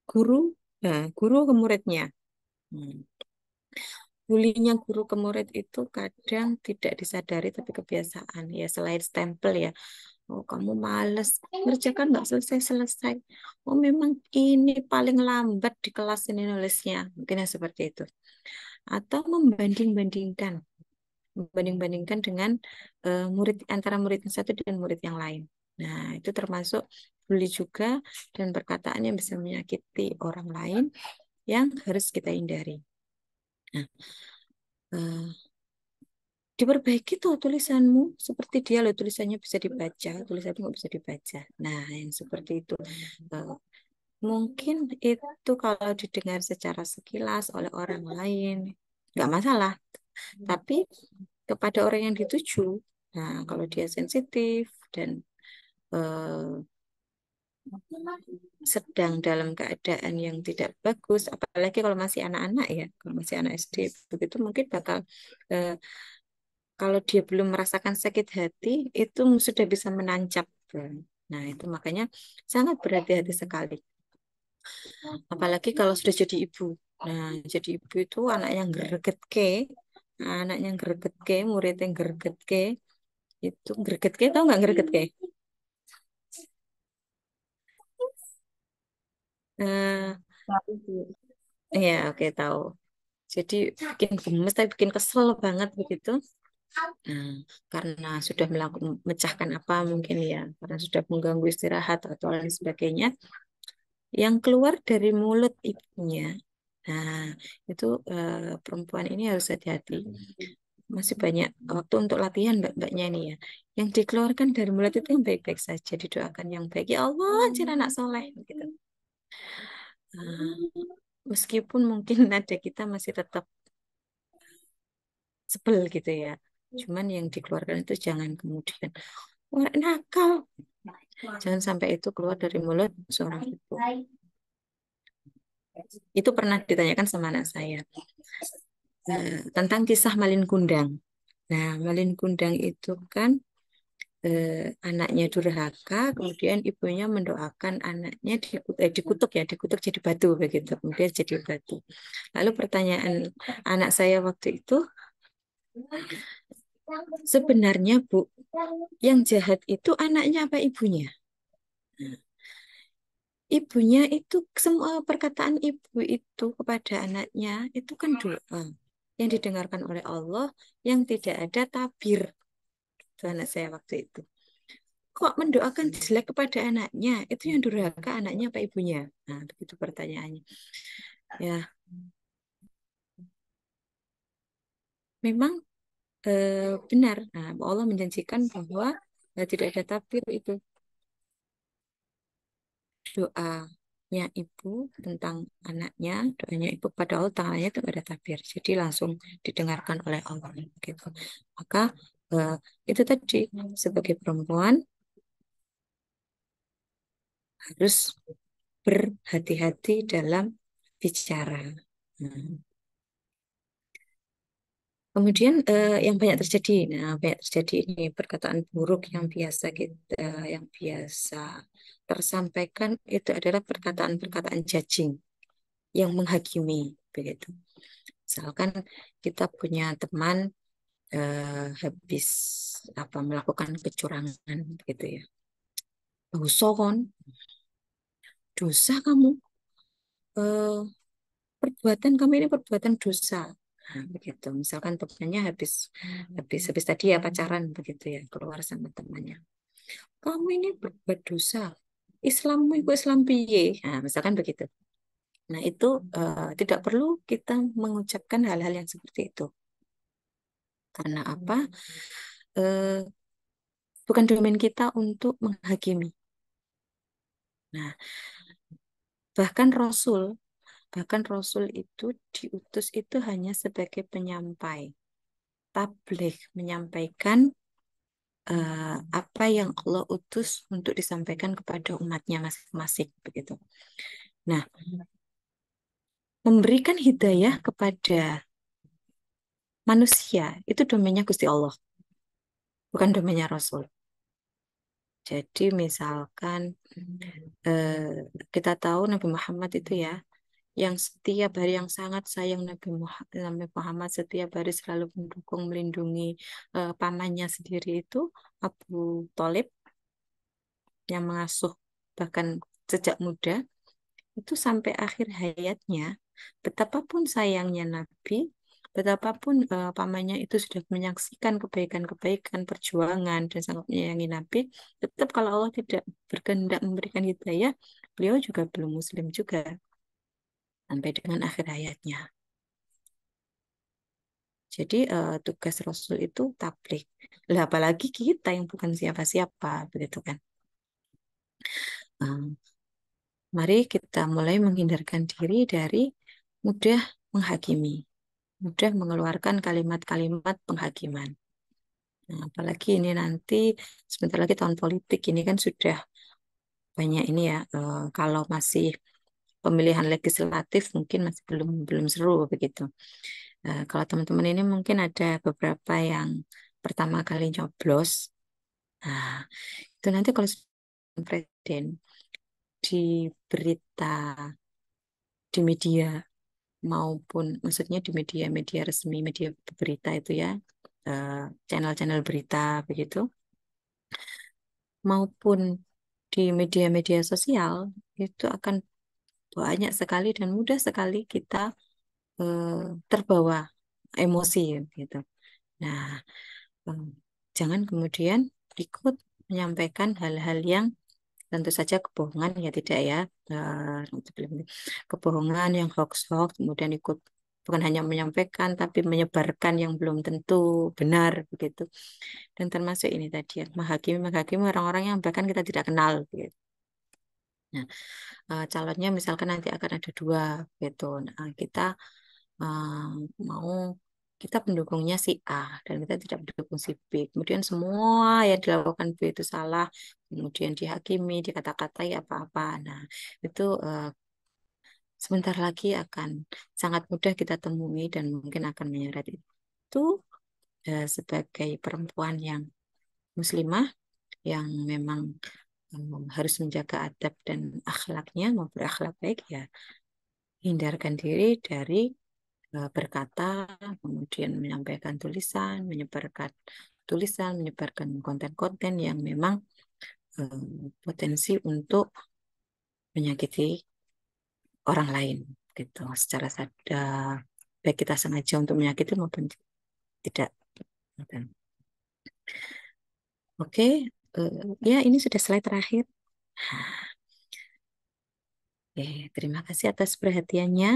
guru Nah, guru ke muridnya. Hmm. Bulinya guru ke murid itu kadang tidak disadari tapi kebiasaan ya selain stempel ya. Oh, kamu males. Ngerjakan nggak selesai-selesai. Oh, memang ini paling lambat di kelas ini nulisnya. Mungkin yang seperti itu. Atau membanding-bandingkan. Membanding-bandingkan dengan uh, murid antara murid yang satu dengan murid yang lain. Nah, itu termasuk bully juga dan perkataan yang bisa menyakiti orang lain yang harus kita hindari. Nah, uh, diperbaiki tuh tulisanmu seperti dia loh tulisannya bisa dibaca tulisannya nggak bisa dibaca nah yang seperti itu eh, mungkin itu kalau didengar secara sekilas oleh orang lain nggak masalah tapi kepada orang yang dituju nah kalau dia sensitif dan Eh, sedang dalam keadaan yang tidak bagus, apalagi kalau masih anak-anak ya, kalau masih anak SD begitu mungkin bakal eh, kalau dia belum merasakan sakit hati itu sudah bisa menancap. Nah itu makanya sangat berhati-hati sekali. Apalagi kalau sudah jadi ibu. Nah jadi ibu itu anak yang greget ke, anak yang greget ke, murid yang greget ke, itu greget ke tau nggak greget ke? Uh, iya oke tahu. Jadi bikin gemes tapi bikin kesel banget begitu. Nah, karena sudah melakukan mecahkan apa mungkin ya, karena sudah mengganggu istirahat atau lain sebagainya, yang keluar dari mulut ibunya. Nah, itu eh, perempuan ini harus hati-hati. Masih banyak waktu untuk latihan mbak-mbaknya ini ya. Yang dikeluarkan dari mulut itu yang baik-baik saja, didoakan yang baik. Ya Allah, jadi anak soleh. Gitu. Hmm, meskipun mungkin nada kita masih tetap sebel gitu ya. Iya. Cuman yang dikeluarkan itu jangan kemudian nakal. Jangan sampai itu keluar dari mulut seorang ibu. Itu pernah ditanyakan sama anak saya eh, tentang kisah Malin Kundang. Nah, Malin Kundang itu kan eh, anaknya durhaka, kemudian ibunya mendoakan anaknya dikutuk, eh, dikutuk ya, dikutuk jadi batu begitu, kemudian jadi batu. Lalu pertanyaan anak saya waktu itu, sebenarnya Bu, yang jahat itu anaknya apa ibunya? Ibunya itu semua perkataan ibu itu kepada anaknya itu kan doa yang didengarkan oleh Allah yang tidak ada tabir itu anak saya waktu itu kok mendoakan hmm. jelek kepada anaknya itu yang durhaka anaknya apa ibunya nah begitu pertanyaannya ya memang eh, benar nah Allah menjanjikan bahwa eh, tidak ada tabir itu doanya ibu tentang anaknya doanya ibu pada Allah tangannya itu ada tabir jadi langsung didengarkan oleh Allah gitu maka Eh, itu tadi sebagai perempuan harus berhati-hati dalam bicara. Hmm. Kemudian eh, yang banyak terjadi, nah banyak terjadi ini perkataan buruk yang biasa kita, yang biasa tersampaikan itu adalah perkataan-perkataan judging yang menghakimi begitu. Misalkan kita punya teman eh, habis apa melakukan kecurangan gitu ya dosa kon dosa kamu eh, perbuatan kamu ini perbuatan dosa nah, begitu misalkan temannya habis habis habis tadi ya pacaran begitu ya keluar sama temannya kamu ini berbuat dosa Islammu itu Islam piye nah, misalkan begitu Nah, itu uh, tidak perlu kita mengucapkan hal-hal yang seperti itu. Karena apa? Eh, bukan domain kita untuk menghakimi. Nah, bahkan Rasul, bahkan Rasul itu diutus itu hanya sebagai penyampai, tabligh, menyampaikan uh, apa yang Allah utus untuk disampaikan kepada umatnya masing-masing, begitu. Nah, memberikan hidayah kepada manusia itu domainnya Gusti Allah, bukan domainnya Rasul. Jadi misalkan eh, kita tahu Nabi Muhammad itu ya, yang setiap hari yang sangat sayang Nabi Muhammad, setiap hari selalu mendukung melindungi eh, pamannya sendiri itu Abu Talib yang mengasuh bahkan sejak muda itu sampai akhir hayatnya betapapun sayangnya Nabi Betapapun uh, pamannya itu sudah menyaksikan kebaikan-kebaikan, perjuangan, dan sangat menyayangi Nabi, tetap kalau Allah tidak berkehendak memberikan hidayah, beliau juga belum muslim juga. Sampai dengan akhir hayatnya. Jadi uh, tugas Rasul itu tablik. Lah apalagi kita yang bukan siapa-siapa, begitu kan. Uh, mari kita mulai menghindarkan diri dari mudah menghakimi mudah mengeluarkan kalimat-kalimat penghakiman. Nah, apalagi ini nanti sebentar lagi tahun politik ini kan sudah banyak ini ya E, kalau masih pemilihan legislatif mungkin masih belum belum seru begitu. E, kalau teman-teman ini mungkin ada beberapa yang pertama kali nyoblos. Nah, itu nanti kalau presiden di berita di media maupun maksudnya di media-media resmi, media berita itu ya, eh, channel-channel berita begitu, maupun di media-media sosial itu akan banyak sekali dan mudah sekali kita eh, terbawa emosi gitu. Nah, eh, jangan kemudian ikut menyampaikan hal-hal yang tentu saja kebohongan ya tidak ya eh, kebohongan yang hoax-hoax kemudian ikut bukan hanya menyampaikan tapi menyebarkan yang belum tentu benar begitu dan termasuk ini tadi ya menghakimi menghakimi orang-orang yang bahkan kita tidak kenal begitu nah eh, calonnya misalkan nanti akan ada dua gitu nah, kita uh, mau kita pendukungnya si A dan kita tidak mendukung si B. Kemudian semua yang dilakukan B itu salah, kemudian dihakimi, dikata-katai apa-apa. Nah, itu uh, sebentar lagi akan sangat mudah kita temui dan mungkin akan menyeret itu uh, sebagai perempuan yang muslimah yang memang um, harus menjaga adab dan akhlaknya mau berakhlak baik ya hindarkan diri dari berkata kemudian menyampaikan tulisan menyebarkan tulisan menyebarkan konten-konten yang memang Eh, potensi untuk menyakiti orang lain gitu secara sadar baik kita sengaja untuk menyakiti maupun tidak gitu. oke okay. uh, eh, ya ini sudah slide terakhir oke okay. terima kasih atas perhatiannya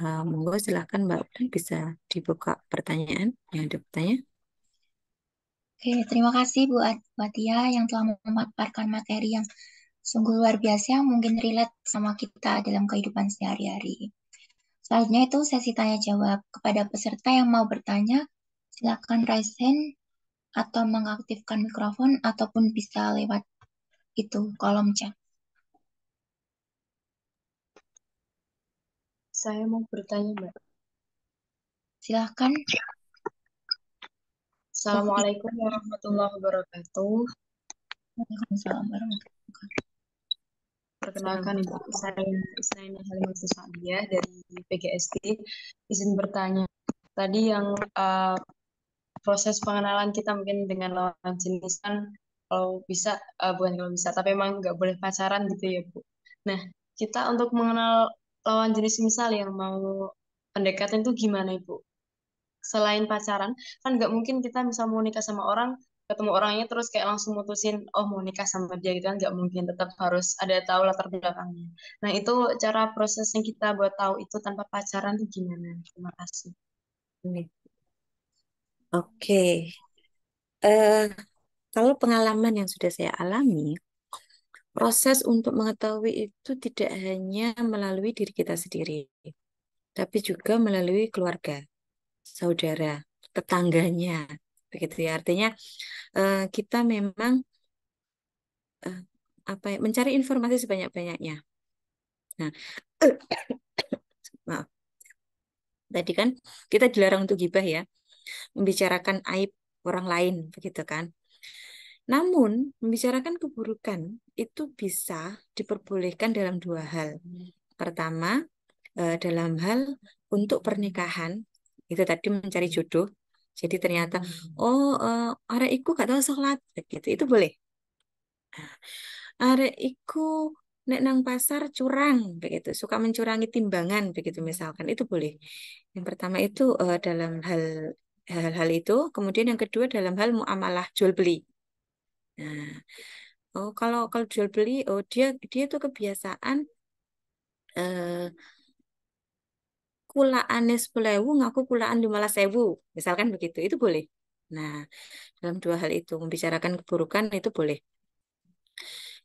uh, monggo silahkan mbak Udan bisa dibuka pertanyaan yang ada pertanyaan Oke, terima kasih Bu Batia yang telah memaparkan materi yang sungguh luar biasa yang mungkin relate sama kita dalam kehidupan sehari-hari. Selanjutnya itu sesi tanya jawab. Kepada peserta yang mau bertanya, silakan raise hand atau mengaktifkan mikrofon ataupun bisa lewat itu kolom chat. Saya mau bertanya, Mbak. Silahkan. Assalamualaikum warahmatullahi wabarakatuh. Waalaikumsalam Perkenalkan Ibu saya Isnaina Halimatus Sa'diyah dari PGSD. Izin bertanya, tadi yang uh, proses pengenalan kita mungkin dengan lawan jenis kan kalau bisa, uh, bukan kalau bisa, tapi emang nggak boleh pacaran gitu ya Bu. Nah, kita untuk mengenal lawan jenis misal yang mau pendekatan itu gimana Ibu? selain pacaran kan nggak mungkin kita bisa mau nikah sama orang ketemu orangnya terus kayak langsung mutusin oh mau nikah sama dia gitu kan nggak mungkin tetap harus ada tahu latar belakangnya nah itu cara proses yang kita buat tahu itu tanpa pacaran itu gimana terima kasih oke okay. uh, eh, kalau pengalaman yang sudah saya alami proses untuk mengetahui itu tidak hanya melalui diri kita sendiri tapi juga melalui keluarga saudara, tetangganya, begitu ya. Artinya uh, kita memang uh, apa ya, mencari informasi sebanyak-banyaknya. Nah, maaf. Tadi kan kita dilarang untuk gibah ya, membicarakan aib orang lain begitu kan. Namun, membicarakan keburukan itu bisa diperbolehkan dalam dua hal. Pertama, eh, dalam hal untuk pernikahan itu tadi mencari hmm. jodoh jadi ternyata hmm. oh uh, arek iku gak tau sholat gitu itu boleh nah, arek iku nek nang pasar curang begitu suka mencurangi timbangan begitu misalkan itu boleh yang pertama itu uh, dalam hal hal-hal itu kemudian yang kedua dalam hal muamalah jual beli nah oh kalau kalau jual beli oh dia dia tuh kebiasaan uh, kulaane sepuluh ngaku kulaan lima sewu misalkan begitu itu boleh nah dalam dua hal itu membicarakan keburukan itu boleh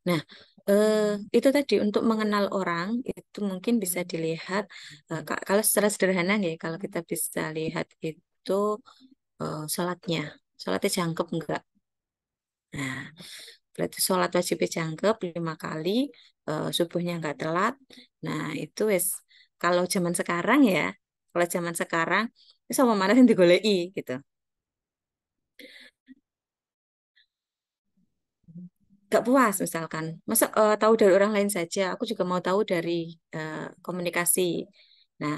nah eh, itu tadi untuk mengenal orang itu mungkin bisa dilihat eh, kalau secara sederhana ya kalau kita bisa lihat itu eh, sholatnya sholatnya jangkep enggak nah berarti sholat wajibnya jangkep lima kali eh, subuhnya enggak telat nah itu wes kalau zaman sekarang ya kalau zaman sekarang itu sama mana yang digolei gitu gak puas misalkan masa uh, tahu dari orang lain saja aku juga mau tahu dari uh, komunikasi nah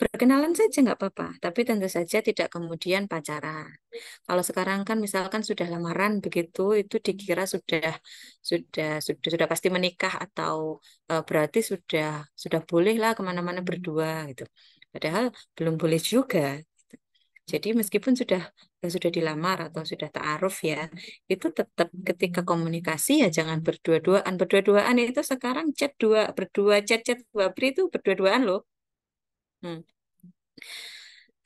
berkenalan saja nggak apa-apa, tapi tentu saja tidak kemudian pacaran. Kalau sekarang kan misalkan sudah lamaran begitu, itu dikira sudah sudah sudah sudah pasti menikah atau e, berarti sudah sudah boleh lah kemana-mana berdua gitu. Padahal belum boleh juga. Gitu. Jadi meskipun sudah eh, sudah dilamar atau sudah taaruf ya, itu tetap ketika komunikasi ya jangan berdua-duaan. Berdua-duaan itu sekarang chat dua, berdua chat chat dua itu berdua-duaan loh Hmm.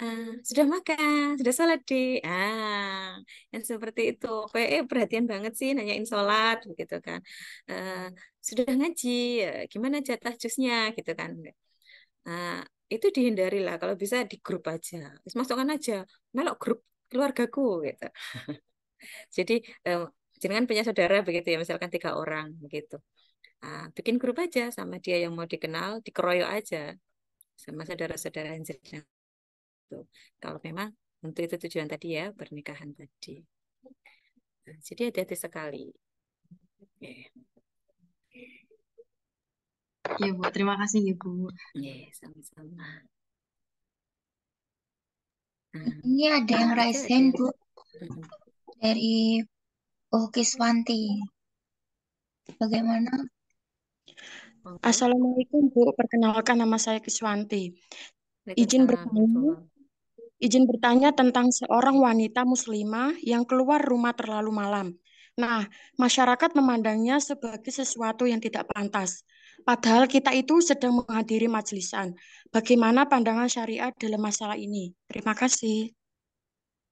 Ah, sudah makan, sudah sholat deh. Ah, yang seperti itu. PE eh, perhatian banget sih, nanyain sholat gitu kan. Eh, sudah ngaji, ya gimana jatah jusnya gitu kan. Uh, itu dihindari lah. Kalau bisa di grup aja, Terus masukkan aja. Melok grup keluargaku gitu. Jadi uh, eh, jangan punya saudara begitu ya, misalkan tiga orang begitu. Uh, ah, bikin grup aja sama dia yang mau dikenal, dikeroyok aja sama saudara-saudara yang sedang itu. Kalau memang untuk itu tujuan tadi ya pernikahan tadi. Nah, jadi hati-hati sekali. Okay. Ya Bu, terima kasih ibu Bu. Ya, sama-sama. Hmm. Ini ada yang raise hand Bu dari dari kiswanti Bagaimana Assalamualaikum Bu, perkenalkan nama saya Kiswanti. Izin bertanya, izin bertanya tentang seorang wanita muslimah yang keluar rumah terlalu malam. Nah, masyarakat memandangnya sebagai sesuatu yang tidak pantas. Padahal kita itu sedang menghadiri majelisan. Bagaimana pandangan syariat dalam masalah ini? Terima kasih.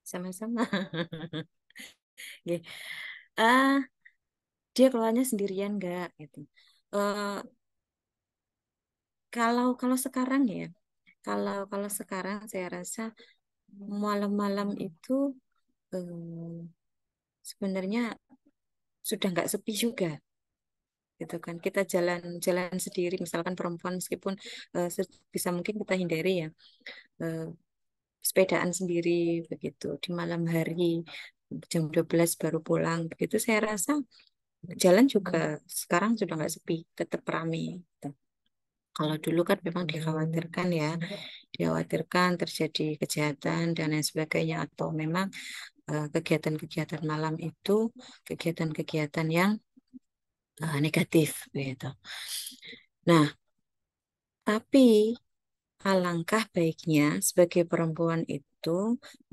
Sama-sama. yeah. Eh, uh, dia keluarnya sendirian nggak? Gitu. Uh, kalau kalau sekarang ya kalau kalau sekarang saya rasa malam-malam itu eh, sebenarnya sudah nggak sepi juga gitu kan kita jalan-jalan sendiri misalkan perempuan meskipun eh, bisa mungkin kita hindari ya eh, sepedaan sendiri begitu di malam hari jam 12 baru pulang begitu saya rasa jalan juga sekarang sudah nggak sepi tetap ramai gitu. Kalau dulu kan memang dikhawatirkan ya, iya. dikhawatirkan terjadi kejahatan dan lain sebagainya atau memang eh, kegiatan-kegiatan uh, malam itu kegiatan-kegiatan yang uh, negatif gitu. Nah, tapi alangkah baiknya sebagai perempuan itu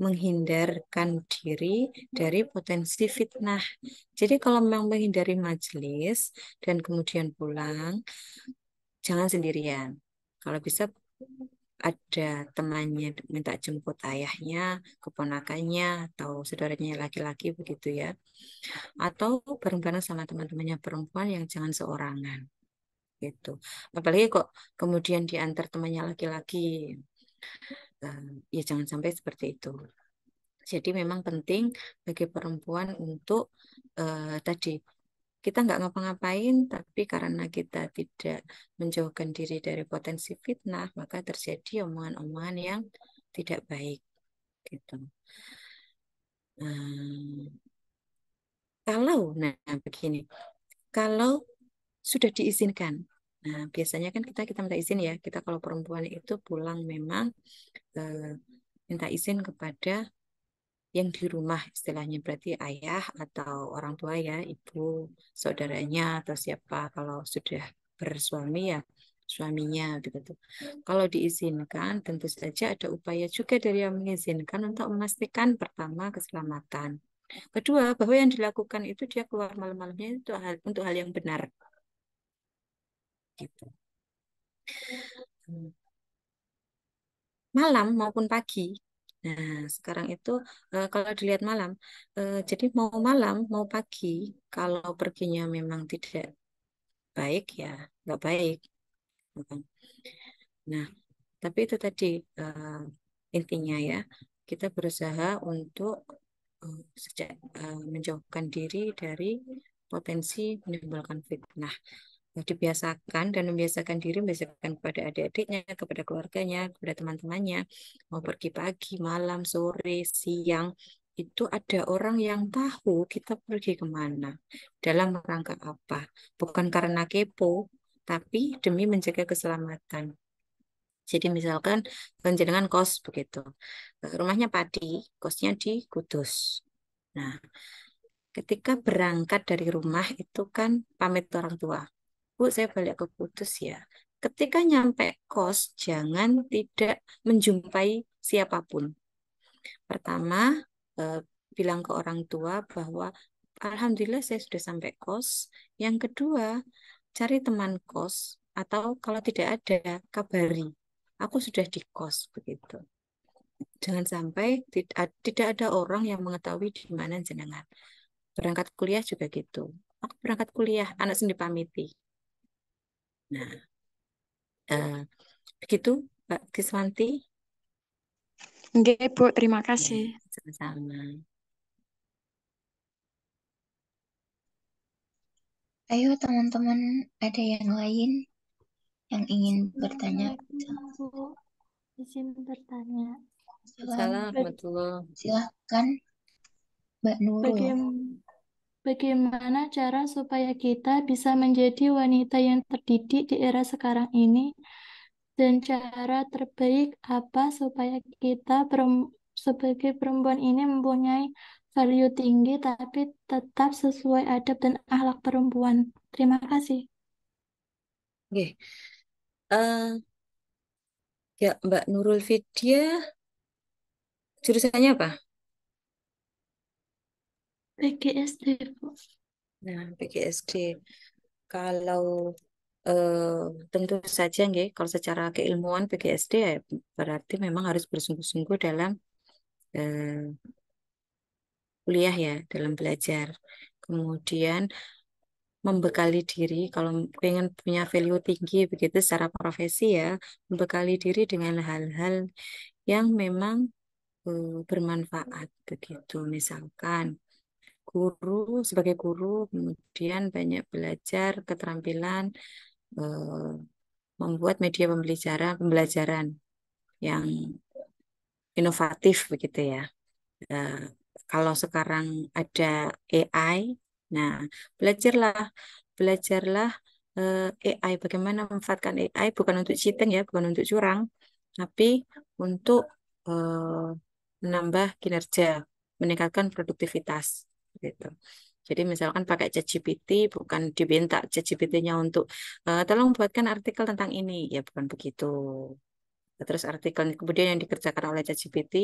menghindarkan diri dari potensi fitnah. Jadi kalau memang menghindari majelis dan kemudian pulang, jangan sendirian. Kalau bisa ada temannya minta jemput ayahnya, keponakannya, atau saudaranya laki-laki begitu ya. Atau bareng-bareng sama teman-temannya perempuan yang jangan seorangan. Gitu. Apalagi kok kemudian diantar temannya laki-laki. Eh, ya jangan sampai seperti itu. Jadi memang penting bagi perempuan untuk uh, tadi kita nggak ngapa-ngapain, tapi karena kita tidak menjauhkan diri dari potensi fitnah, maka terjadi omongan-omongan yang tidak baik. Gitu. Nah, kalau, nah begini, kalau sudah diizinkan, nah biasanya kan kita kita minta izin ya, kita kalau perempuan itu pulang memang eh, minta izin kepada yang di rumah istilahnya berarti ayah atau orang tua ya ibu saudaranya atau siapa kalau sudah bersuami ya suaminya begitu Kalau diizinkan tentu saja ada upaya juga dari yang mengizinkan untuk memastikan pertama keselamatan. Kedua, bahwa yang dilakukan itu dia keluar malam-malamnya itu hal, untuk hal yang benar. Gitu. Hmm. Malam maupun pagi Nah, sekarang itu uh, kalau dilihat malam, uh, jadi mau malam mau pagi, kalau perginya memang tidak baik ya nggak baik. Ya kan? Nah, tapi itu tadi uh, intinya ya kita berusaha untuk sejak menjauhkan diri dari potensi menimbulkan fitnah dibiasakan dan membiasakan diri membiasakan kepada adik-adiknya kepada keluarganya kepada teman-temannya mau pergi pagi malam sore siang itu ada orang yang tahu kita pergi kemana dalam rangka apa bukan karena kepo tapi demi menjaga keselamatan jadi misalkan penjenengan kos begitu eh, rumahnya padi kosnya di Kudus nah ketika berangkat dari rumah itu kan pamit orang tua Bu, saya balik ke putus ya. Ketika nyampe kos, jangan tidak menjumpai siapapun. Pertama, eh, bilang ke orang tua bahwa Alhamdulillah saya sudah sampai kos. Yang kedua, cari teman kos atau kalau tidak ada, kabari. Aku sudah di kos, begitu. Jangan sampai tidak ada orang yang mengetahui di mana jenengan. Berangkat kuliah juga gitu. Aku berangkat kuliah, anak sendiri pamiti Nah, eh, begitu Mbak Kiswanti. Oke, Bu, terima ya, kasih. sama-sama. Ayo teman-teman, ada yang lain yang ingin bertanya? Izin bertanya. Salam, warahmatullahi Silahkan, Mbak Nurul. Bagaimana? bagaimana cara supaya kita bisa menjadi wanita yang terdidik di era sekarang ini dan cara terbaik apa supaya kita sebagai perempuan ini mempunyai value tinggi tapi tetap sesuai adab dan akhlak perempuan. Terima kasih. Oke. Okay. Uh, eh, ya Mbak Nurul Fidya, jurusannya apa? PGSD Nah, PGSD kalau eh, tentu saja nge, kalau secara keilmuan PGSD ya berarti memang harus bersungguh-sungguh dalam eh, kuliah ya, dalam belajar. Kemudian membekali diri kalau pengen punya value tinggi begitu secara profesi ya membekali diri dengan hal-hal yang memang uh, bermanfaat begitu misalkan guru sebagai guru kemudian banyak belajar keterampilan eh, membuat media pembelajaran pembelajaran yang inovatif begitu ya. Nah, kalau sekarang ada AI, nah belajarlah belajarlah eh, AI bagaimana memanfaatkan AI bukan untuk cheating ya, bukan untuk curang, tapi untuk eh, menambah kinerja, meningkatkan produktivitas gitu. Jadi misalkan pakai ChatGPT bukan diminta ChatGPT-nya untuk e, tolong buatkan artikel tentang ini, ya bukan begitu. Terus artikel kemudian yang dikerjakan oleh ChatGPT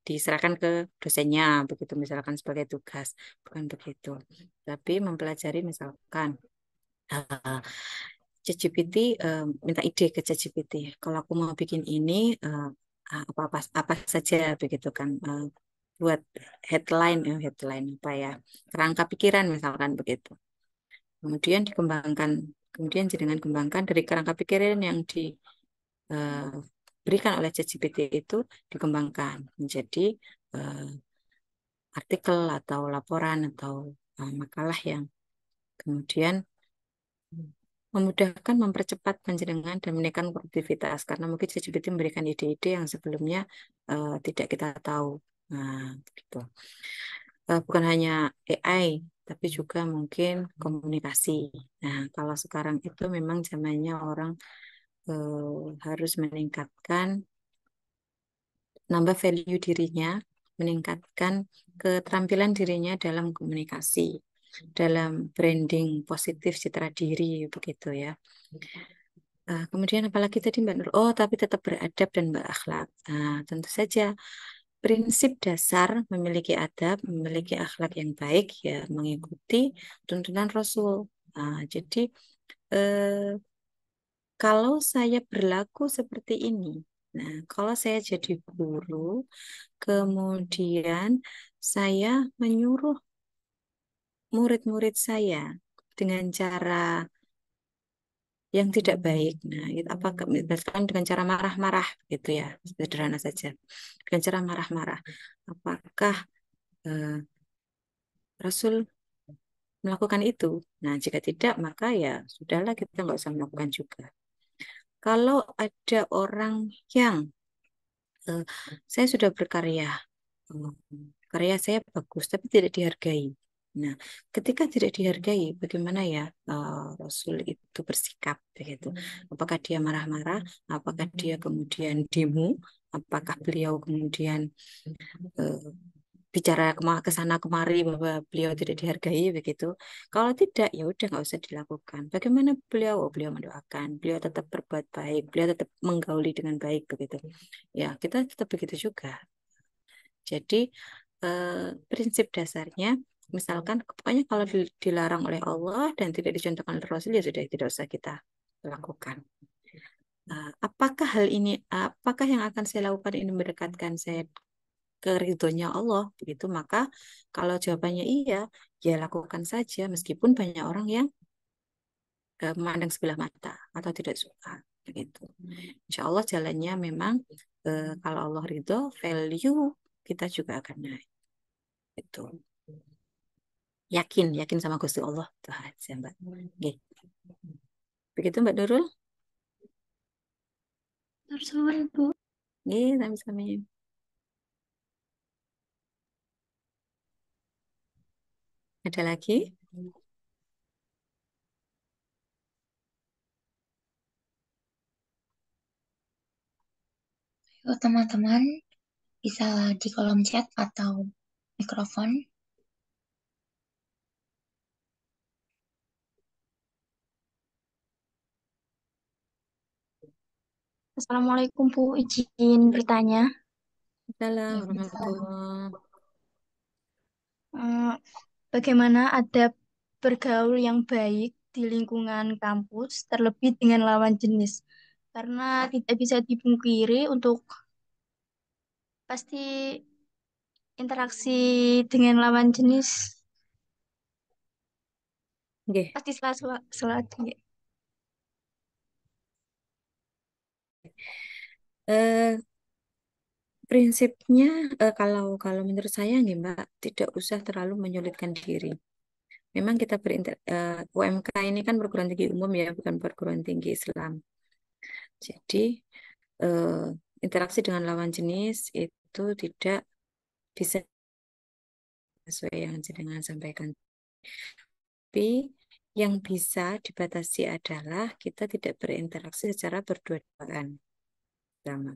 diserahkan ke dosennya begitu misalkan sebagai tugas, bukan begitu. Tapi mempelajari misalkan uh, ChatGPT uh, minta ide ke ChatGPT. Kalau aku mau bikin ini uh, apa apa apa saja begitu kan uh, buat headline eh, headline apa ya kerangka pikiran misalkan begitu kemudian dikembangkan kemudian jenengan kembangkan dari kerangka pikiran yang diberikan eh, oleh ChatGPT itu dikembangkan menjadi uh, artikel atau laporan atau uh, makalah yang kemudian memudahkan mempercepat penjaringan dan menekan produktivitas karena mungkin ChatGPT memberikan ide-ide yang sebelumnya uh, tidak kita tahu Nah, gitu. Eh, bukan hanya AI, tapi juga mungkin komunikasi. Nah, kalau sekarang itu memang zamannya orang uh, harus meningkatkan nambah value dirinya, meningkatkan keterampilan dirinya dalam komunikasi, dalam branding positif citra diri begitu ya. Uh, kemudian apalagi tadi Mbak Nur, oh tapi tetap beradab dan berakhlak. Nah, tentu saja prinsip dasar memiliki adab, memiliki akhlak yang baik, ya mengikuti tuntunan Rasul. Nah, jadi eh, kalau saya berlaku seperti ini, nah kalau saya jadi guru, kemudian saya menyuruh murid-murid saya dengan cara yang tidak baik. Nah, itu apa misalkan dengan cara marah-marah gitu ya, sederhana saja. Dengan cara marah-marah, apakah eh, Rasul melakukan itu? Nah, jika tidak maka ya sudahlah kita nggak usah melakukan juga. Kalau ada orang yang eh, saya sudah berkarya, oh, karya saya bagus tapi tidak dihargai. Nah, ketika tidak dihargai, bagaimana ya eh, Rasul itu bersikap begitu? Hmm. Apakah dia marah-marah? Apakah dia kemudian demo? Apakah beliau kemudian uh, bicara ke sana kemari bahwa beliau tidak dihargai begitu? Kalau tidak, ya udah nggak usah dilakukan. Bagaimana beliau? Oh, beliau mendoakan, beliau tetap berbuat baik, beliau tetap menggauli dengan baik begitu. Ya, kita tetap begitu juga. Jadi uh, prinsip dasarnya misalkan pokoknya kalau dilarang oleh Allah dan tidak dicontohkan oleh Rasul ya sudah tidak usah kita lakukan. Eh, apakah hal ini, apakah yang akan saya lakukan ini mendekatkan saya ke ridhonya Allah? Begitu maka kalau jawabannya iya, ya lakukan saja meskipun banyak orang yang eh, memandang sebelah mata atau tidak suka begitu. Insya Allah jalannya memang eh, kalau Allah ridho, value kita juga akan naik. Itu yakin yakin sama Gusti Allah itu aja mbak okay. begitu mbak Nurul Tersuwun bu Gih, sami-sami ada lagi oh teman-teman bisa di kolom chat atau mikrofon Assalamualaikum Bu, izin bertanya. Dalam iya, eh, Bagaimana ada bergaul yang baik di lingkungan kampus, terlebih dengan lawan jenis? Karena tidak bisa dipungkiri untuk pasti interaksi dengan lawan jenis Okay. pasti selalu selalu Eh, prinsipnya uh, kalau kalau menurut saya nih Mbak, tidak usah terlalu menyulitkan diri. Memang kita berinter uh, eh, UMK ini kan perguruan tinggi umum ya, bukan perguruan tinggi Islam. Jadi uh, interaksi dengan lawan jenis itu tidak bisa sesuai yang jenengan sampaikan. Tapi yang bisa dibatasi adalah kita tidak berinteraksi secara berdua-duaan pertama,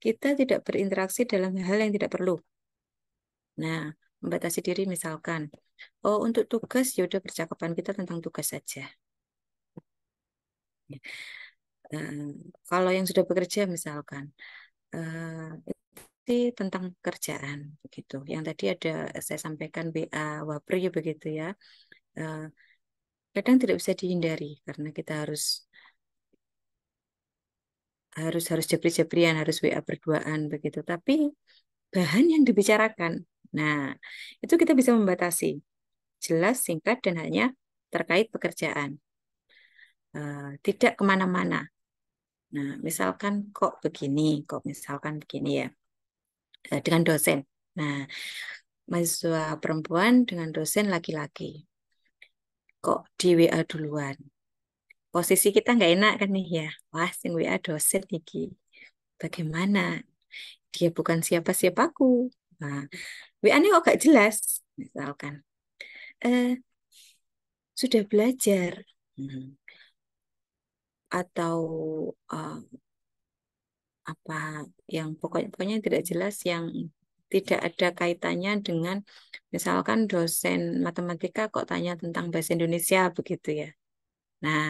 kita tidak berinteraksi dalam hal yang tidak perlu. Nah, membatasi diri misalkan, oh untuk tugas yaudah percakapan kita tentang tugas saja. Uh, kalau yang sudah bekerja misalkan, uh, itu tentang kerjaan gitu. Yang tadi ada saya sampaikan BA Wapri begitu ya. Uh, kadang tidak bisa dihindari karena kita harus harus harus jepri jeprian harus WA berduaan begitu. Tapi bahan yang dibicarakan. Nah, itu kita bisa membatasi. Jelas, singkat, dan hanya terkait pekerjaan. Uh, tidak kemana-mana. Nah, misalkan kok begini, kok misalkan begini ya. Uh, dengan dosen. Nah, mahasiswa perempuan dengan dosen laki-laki. Kok di WA duluan? posisi kita nggak enak kan nih ya wah sing WA dosen iki bagaimana dia bukan siapa-siapaku nah WA ini kok gak jelas misalkan eh sudah belajar hmm. atau uh, apa yang pokoknya pokoknya tidak jelas yang tidak ada kaitannya dengan misalkan dosen matematika kok tanya tentang bahasa Indonesia begitu ya Nah,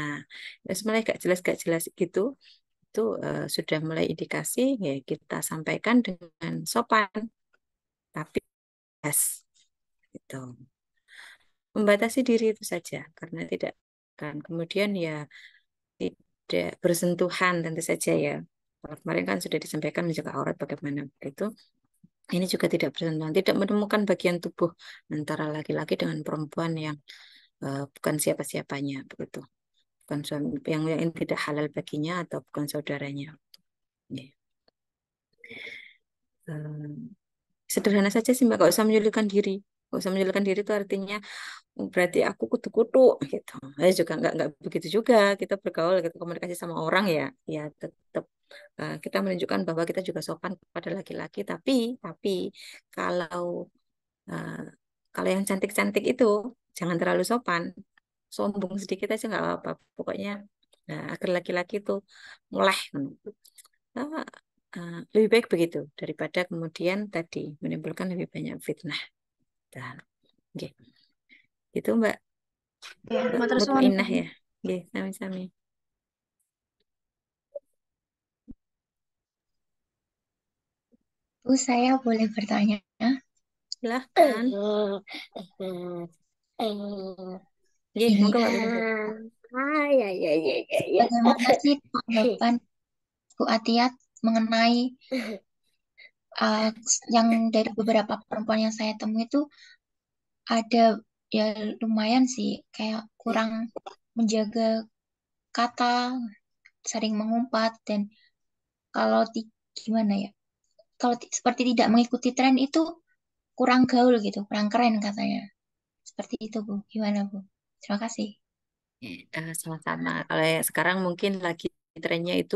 mulai gak jelas gak jelas gitu itu uh, sudah mulai indikasi ya kita sampaikan dengan sopan tapi jelas itu, Membatasi diri itu saja karena tidak kan kemudian ya tidak bersentuhan tentu saja ya. Kalau kemarin kan sudah disampaikan menjaga aurat bagaimana itu ini juga tidak bersentuhan, tidak menemukan bagian tubuh antara laki-laki dengan perempuan yang uh, bukan siapa-siapanya begitu bukan suami yang lain tidak halal baginya atau bukan saudaranya. ya. hmm. sederhana saja sih mbak, gak usah menyulitkan diri. Gak usah menyulitkan diri itu artinya oh, berarti aku kutu-kutu gitu. Saya juga nggak nggak begitu juga. Kita bergaul, kita komunikasi sama orang ya, ya tetap uh, eh, kita menunjukkan bahwa kita juga sopan kepada laki-laki. Tapi tapi kalau uh, kalau yang cantik-cantik itu jangan terlalu sopan sombong sedikit aja nggak apa-apa pokoknya nah, agar laki-laki itu meleh nah, eh, lebih baik begitu daripada kemudian tadi menimbulkan lebih banyak fitnah dan nah, okay. itu mbak ya, inah ya Oke, okay, sami-sami. Bu, saya boleh bertanya? Silahkan. Eh, eh, Iya, semoga Mbak ah ya ya ya ya, ya. ya. bagaimana sih tanggapan Bu Atiat mengenai uh, yang dari beberapa perempuan yang saya temui itu ada ya lumayan sih kayak kurang menjaga kata sering mengumpat dan kalau gimana ya kalau seperti tidak mengikuti tren itu kurang gaul gitu kurang keren katanya seperti itu bu gimana bu Terima kasih. Eh, eh sama-sama. Kalau sekarang mungkin lagi trennya itu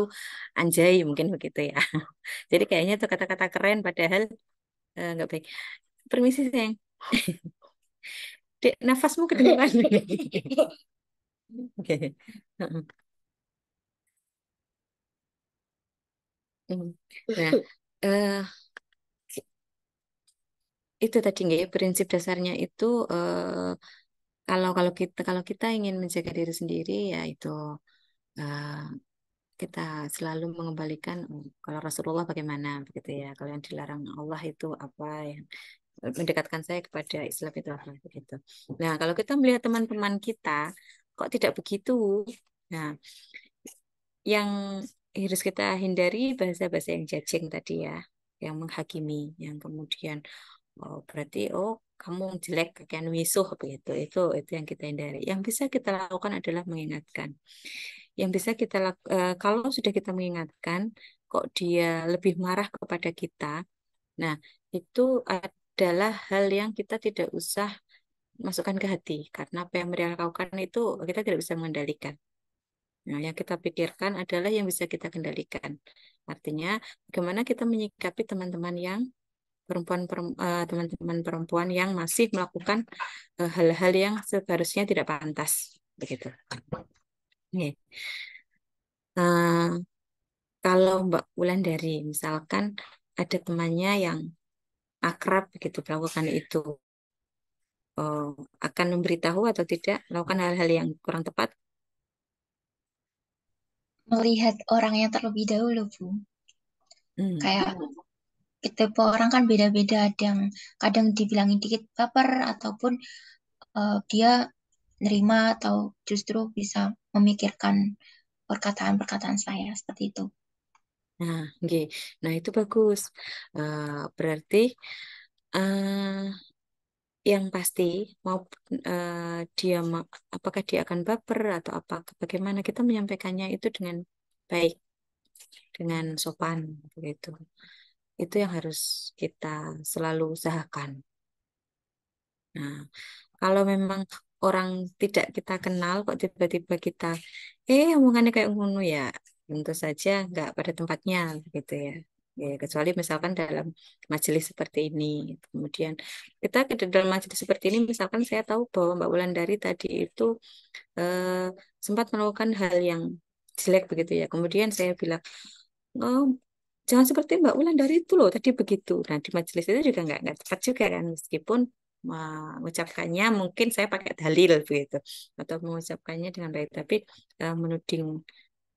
anjay mungkin begitu ya. Jadi kayaknya itu kata-kata keren padahal eh, nggak baik. Permisi sayang. Dek, nafasmu kedengeran. Oke. Hmm. Nah, eh, itu tadi nggak ya prinsip dasarnya itu eh, kalau kalau kita kalau kita ingin menjaga diri sendiri ya itu uh, kita selalu mengembalikan oh, kalau Rasulullah bagaimana begitu ya kalau yang dilarang Allah itu apa yang mendekatkan saya kepada Islam itu apa begitu. Nah kalau kita melihat teman-teman kita kok tidak begitu. Nah yang harus kita hindari bahasa-bahasa yang jajeng tadi ya, yang menghakimi, yang kemudian Oh, berarti oh kamu jelek kekian misuh begitu. Itu itu yang kita hindari. Yang bisa kita lakukan adalah mengingatkan. Yang bisa kita uh, kalau sudah kita mengingatkan kok dia lebih marah kepada kita. Nah, itu adalah hal yang kita tidak usah masukkan ke hati karena apa yang mereka lakukan itu kita tidak bisa mengendalikan. Nah, yang kita pikirkan adalah yang bisa kita kendalikan. Artinya, bagaimana kita menyikapi teman-teman yang perempuan eh, teman-teman perempuan yang masih melakukan eh, hal-hal yang seharusnya tidak pantas begitu. Nih, eh, kalau Mbak Wulan dari misalkan ada temannya yang akrab begitu melakukan itu akan memberitahu atau tidak melakukan hal-hal yang kurang tepat melihat orangnya terlebih dahulu bu hmm. kayak tipe orang kan beda-beda ada yang kadang dibilangin dikit baper ataupun uh, dia nerima atau justru bisa memikirkan perkataan-perkataan saya seperti itu. Nah, okay. nah itu bagus. Uh, berarti uh, yang pasti mau uh, dia ma apakah dia akan baper atau apa bagaimana kita menyampaikannya itu dengan baik, dengan sopan begitu itu yang harus kita selalu usahakan. Nah, kalau memang orang tidak kita kenal kok tiba-tiba kita, eh omongannya kayak ngono ya, tentu saja nggak pada tempatnya gitu ya. Ya, kecuali misalkan dalam majelis seperti ini. Kemudian kita ke dalam majelis seperti ini, misalkan saya tahu bahwa Mbak Wulandari tadi itu eh, sempat melakukan hal yang jelek begitu ya. Kemudian saya bilang, oh, jangan seperti Mbak Ulan dari itu loh tadi begitu. Nah di majelis itu juga nggak nggak tepat juga kan meskipun mengucapkannya mungkin saya pakai dalil begitu atau mengucapkannya dengan baik tapi uh, menuding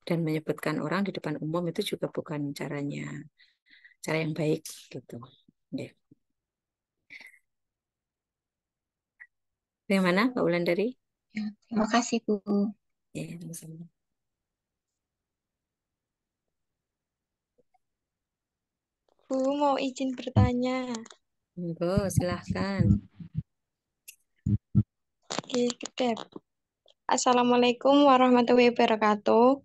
dan menyebutkan orang di depan umum itu juga bukan caranya cara yang baik gitu. Yeah. Mbak Ulan dari? Ya, terima kasih Bu. Ya, sama-sama. Bu, mau izin bertanya. Bu, silahkan. Oke, kedep. Assalamualaikum warahmatullahi wabarakatuh.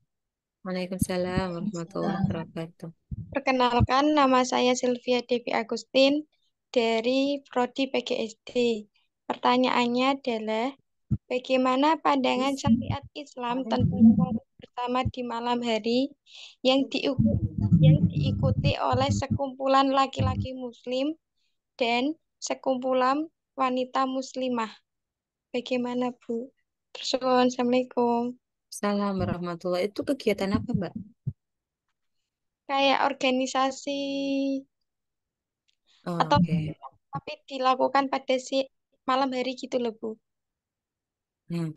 Waalaikumsalam warahmatullahi wabarakatuh. Perkenalkan, nama saya Sylvia Devi Agustin dari Prodi PGSD. Pertanyaannya adalah, bagaimana pandangan syariat Islam tentang pertama di malam hari yang diukur diikuti oleh sekumpulan laki-laki muslim dan sekumpulan wanita muslimah. Bagaimana, Bu? Assalamualaikum. Salam warahmatullahi. Itu kegiatan apa, Mbak? Kayak organisasi oh, atau okay. tapi dilakukan pada si malam hari gitu loh, Bu. Hmm.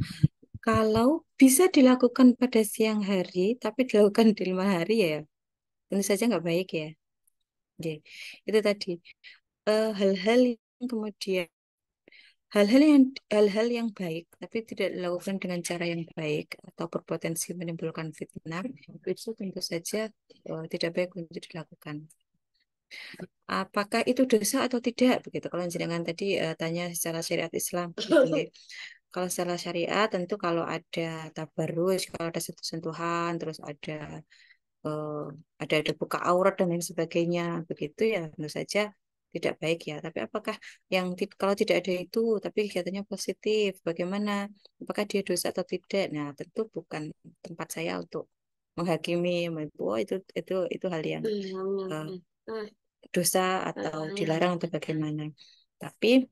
kalau bisa dilakukan pada siang hari, tapi dilakukan di lima hari ya, tentu saja nggak baik ya. Jadi itu tadi eh, hal-hal uh, yang kemudian hal-hal yang hal-hal yang baik tapi tidak dilakukan dengan cara yang baik atau berpotensi menimbulkan fitnah itu tentu saja uh, tidak baik untuk dilakukan. Apakah itu dosa atau tidak? Begitu. Kalau jenengan tadi uh, tanya secara syariat Islam. Gitu ya. kalau secara syariat tentu kalau ada tabarus, kalau ada sentuh-sentuhan, terus ada uh, ada ada buka aurat dan lain sebagainya begitu ya tentu saja tidak baik ya tapi apakah yang kalau tidak ada itu tapi kegiatannya positif bagaimana apakah dia dosa atau tidak nah tentu bukan tempat saya untuk menghakimi oh itu itu itu hal yang uh, dosa atau ah. dilarang atau bagaimana tapi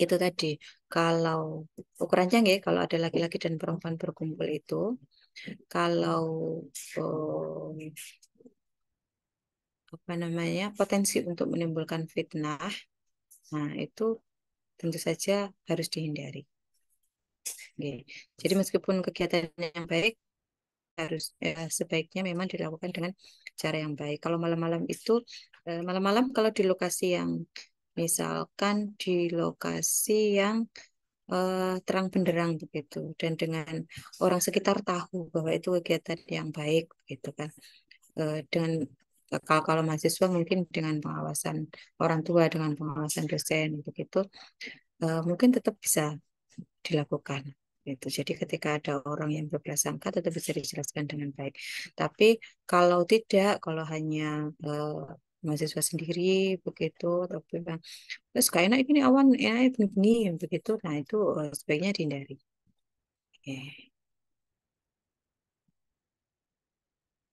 itu tadi kalau ukurannya nggak kalau ada laki-laki dan perempuan berkumpul itu kalau um, apa namanya potensi untuk menimbulkan fitnah, nah itu tentu saja harus dihindari. Oke. Jadi meskipun kegiatan yang baik harus eh, sebaiknya memang dilakukan dengan cara yang baik. Kalau malam-malam itu malam eh, malam-malam kalau di lokasi yang misalkan di lokasi yang uh, terang benderang begitu dan dengan orang sekitar tahu bahwa itu kegiatan yang baik gitu kan uh, dengan eh, kalau, kalau mahasiswa mungkin dengan pengawasan orang tua dengan pengawasan dosen begitu uh, mungkin tetap bisa dilakukan gitu. Jadi ketika ada orang yang berprasangka tetap bisa dijelaskan dengan baik. Tapi kalau tidak, kalau hanya uh, mahasiswa sendiri begitu tapi bang terus kayaknya enak ini awan ya ini, begitu nah itu eh, sebaiknya dihindari oke okay.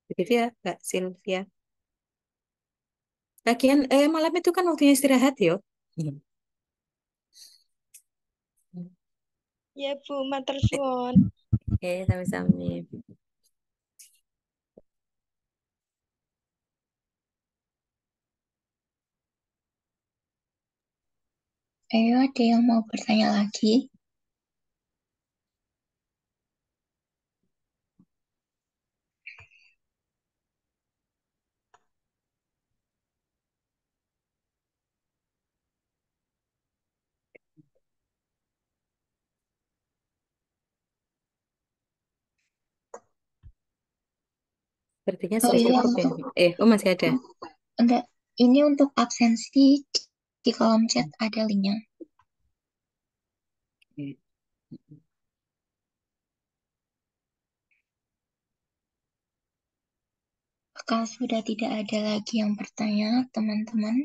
begitu ya Mbak Sylvia bagian eh, malam itu kan waktunya istirahat yo hmm. ya Bu matur oke okay, sama-sama Ayo, ada yang mau bertanya lagi? Sepertinya oh, sudah oh, cukup iya. ya. Eh, oh masih ada. Enggak, ini untuk absensi di kolom chat ada linknya. Apakah sudah tidak ada lagi yang bertanya, teman-teman?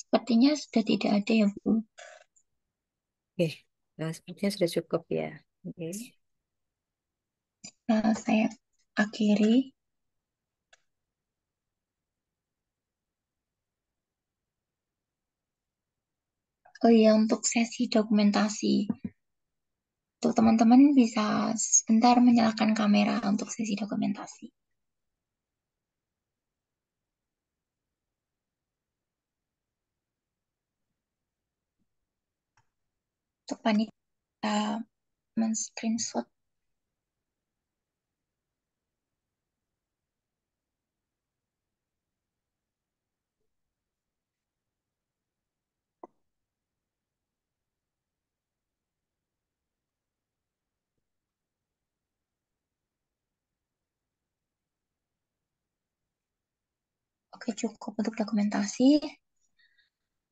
Sepertinya sudah tidak ada ya, Bu. Oke, nah sepertinya sudah cukup ya. Oke. Okay. Eh, saya akhiri Oh iya, untuk sesi dokumentasi. Untuk teman-teman bisa sebentar menyalakan kamera untuk sesi dokumentasi. Untuk panitia men-screenshot Oke, cukup untuk dokumentasi.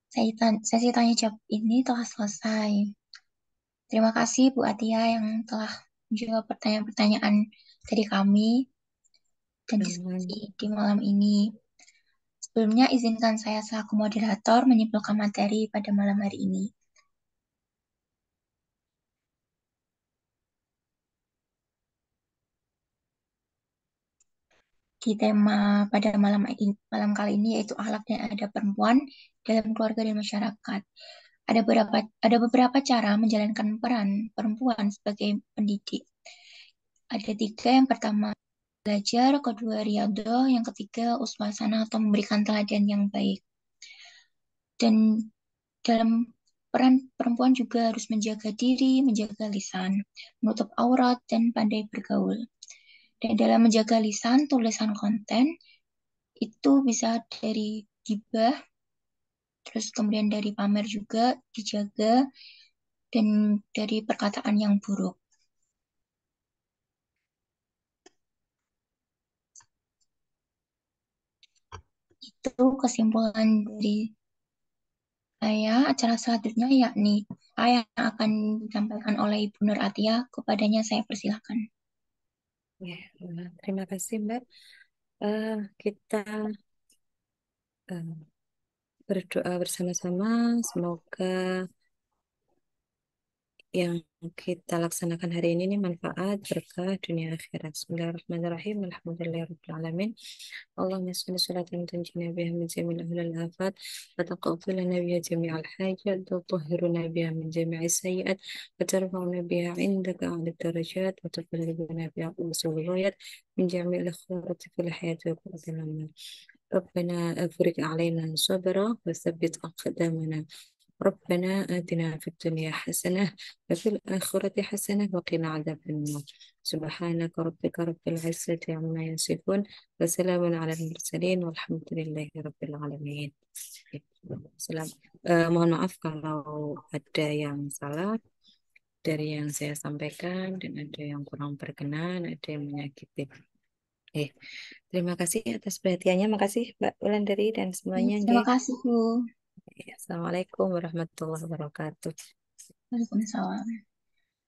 Sesi tanya, tanya jawab ini telah selesai. Terima kasih Bu Atia yang telah menjawab pertanyaan-pertanyaan dari kami dan diskusi hmm. di malam ini. Sebelumnya, izinkan saya selaku moderator menyimpulkan materi pada malam hari ini. di tema pada malam ini, malam kali ini yaitu akhlak dan adab perempuan dalam keluarga dan masyarakat. Ada beberapa ada beberapa cara menjalankan peran perempuan sebagai pendidik. Ada tiga. Yang pertama belajar, kedua riado, yang ketiga uswasana atau memberikan teladan yang baik. Dan dalam peran perempuan juga harus menjaga diri, menjaga lisan, menutup aurat, dan pandai bergaul. Dan dalam menjaga lisan, tulisan konten itu bisa dari gibah, terus kemudian dari pamer juga dijaga, dan dari perkataan yang buruk. itu kesimpulan dari saya acara selanjutnya yakni apa yang akan disampaikan oleh Ibu Nur Atia kepadanya saya persilahkan. Ya, terima kasih Mbak. Uh, kita uh, berdoa bersama-sama semoga yang kita laksanakan hari ini ini manfaat berkah dunia akhirat. Bismillahirrahmanirrahim. Alhamdulillahirrahmanirrahim. Allahumma salli salatan tunjina biha min jami'il ahlil afat wa taqfi lana biha jami'al hajat wa tahhiruna biha min jami'i sayyi'at wa tarfa'una biha 'indaka 'ala darajat wa tuballighuna biha usul ghayat min jami'il akhirati fil hayati wa qurrati Rabbana ربنا alaina علينا صبرا وثبت اقدامنا ربنا آتنا في الدنيا حسنة وفي الآخرة حسنة وقنا عذاب النار سبحانك ربك رب العزة عما يصفون وسلام على المرسلين والحمد لله رب العالمين Salam. Eh, mohon maaf kalau ada yang salah dari yang saya sampaikan dan ada yang kurang berkenan, ada yang menyakiti. Eh, terima kasih atas perhatiannya. Makasih Mbak dari dan semuanya. Hmm, terima kasih Bu. Assalamualaikum warahmatullahi wabarakatuh. Waalaikumsalam.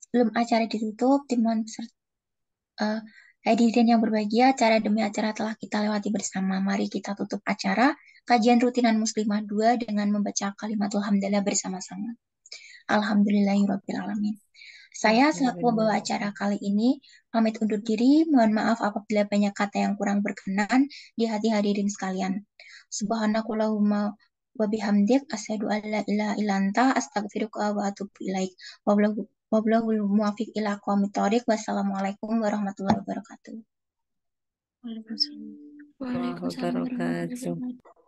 Sebelum acara ditutup, Timon uh, eh, hadirin yang berbahagia, acara demi acara telah kita lewati bersama. Mari kita tutup acara kajian rutinan muslimah 2 dengan membaca kalimatul hamdalah bersama-sama. Alhamdulillahirrabbilalamin. Saya selaku pembawa acara kali ini pamit undur diri. Mohon maaf apabila banyak kata yang kurang berkenan di hati hadirin sekalian. Subhanakulahumma wa bihamdik asyhadu an la ilaha illa anta astaghfiruka wa atubu ilaik. Wabillahul muwafiq ila aqwamit thoriq. Wassalamualaikum warahmatullahi wabarakatuh. Waalaikumsalam. Waalaikumsalam.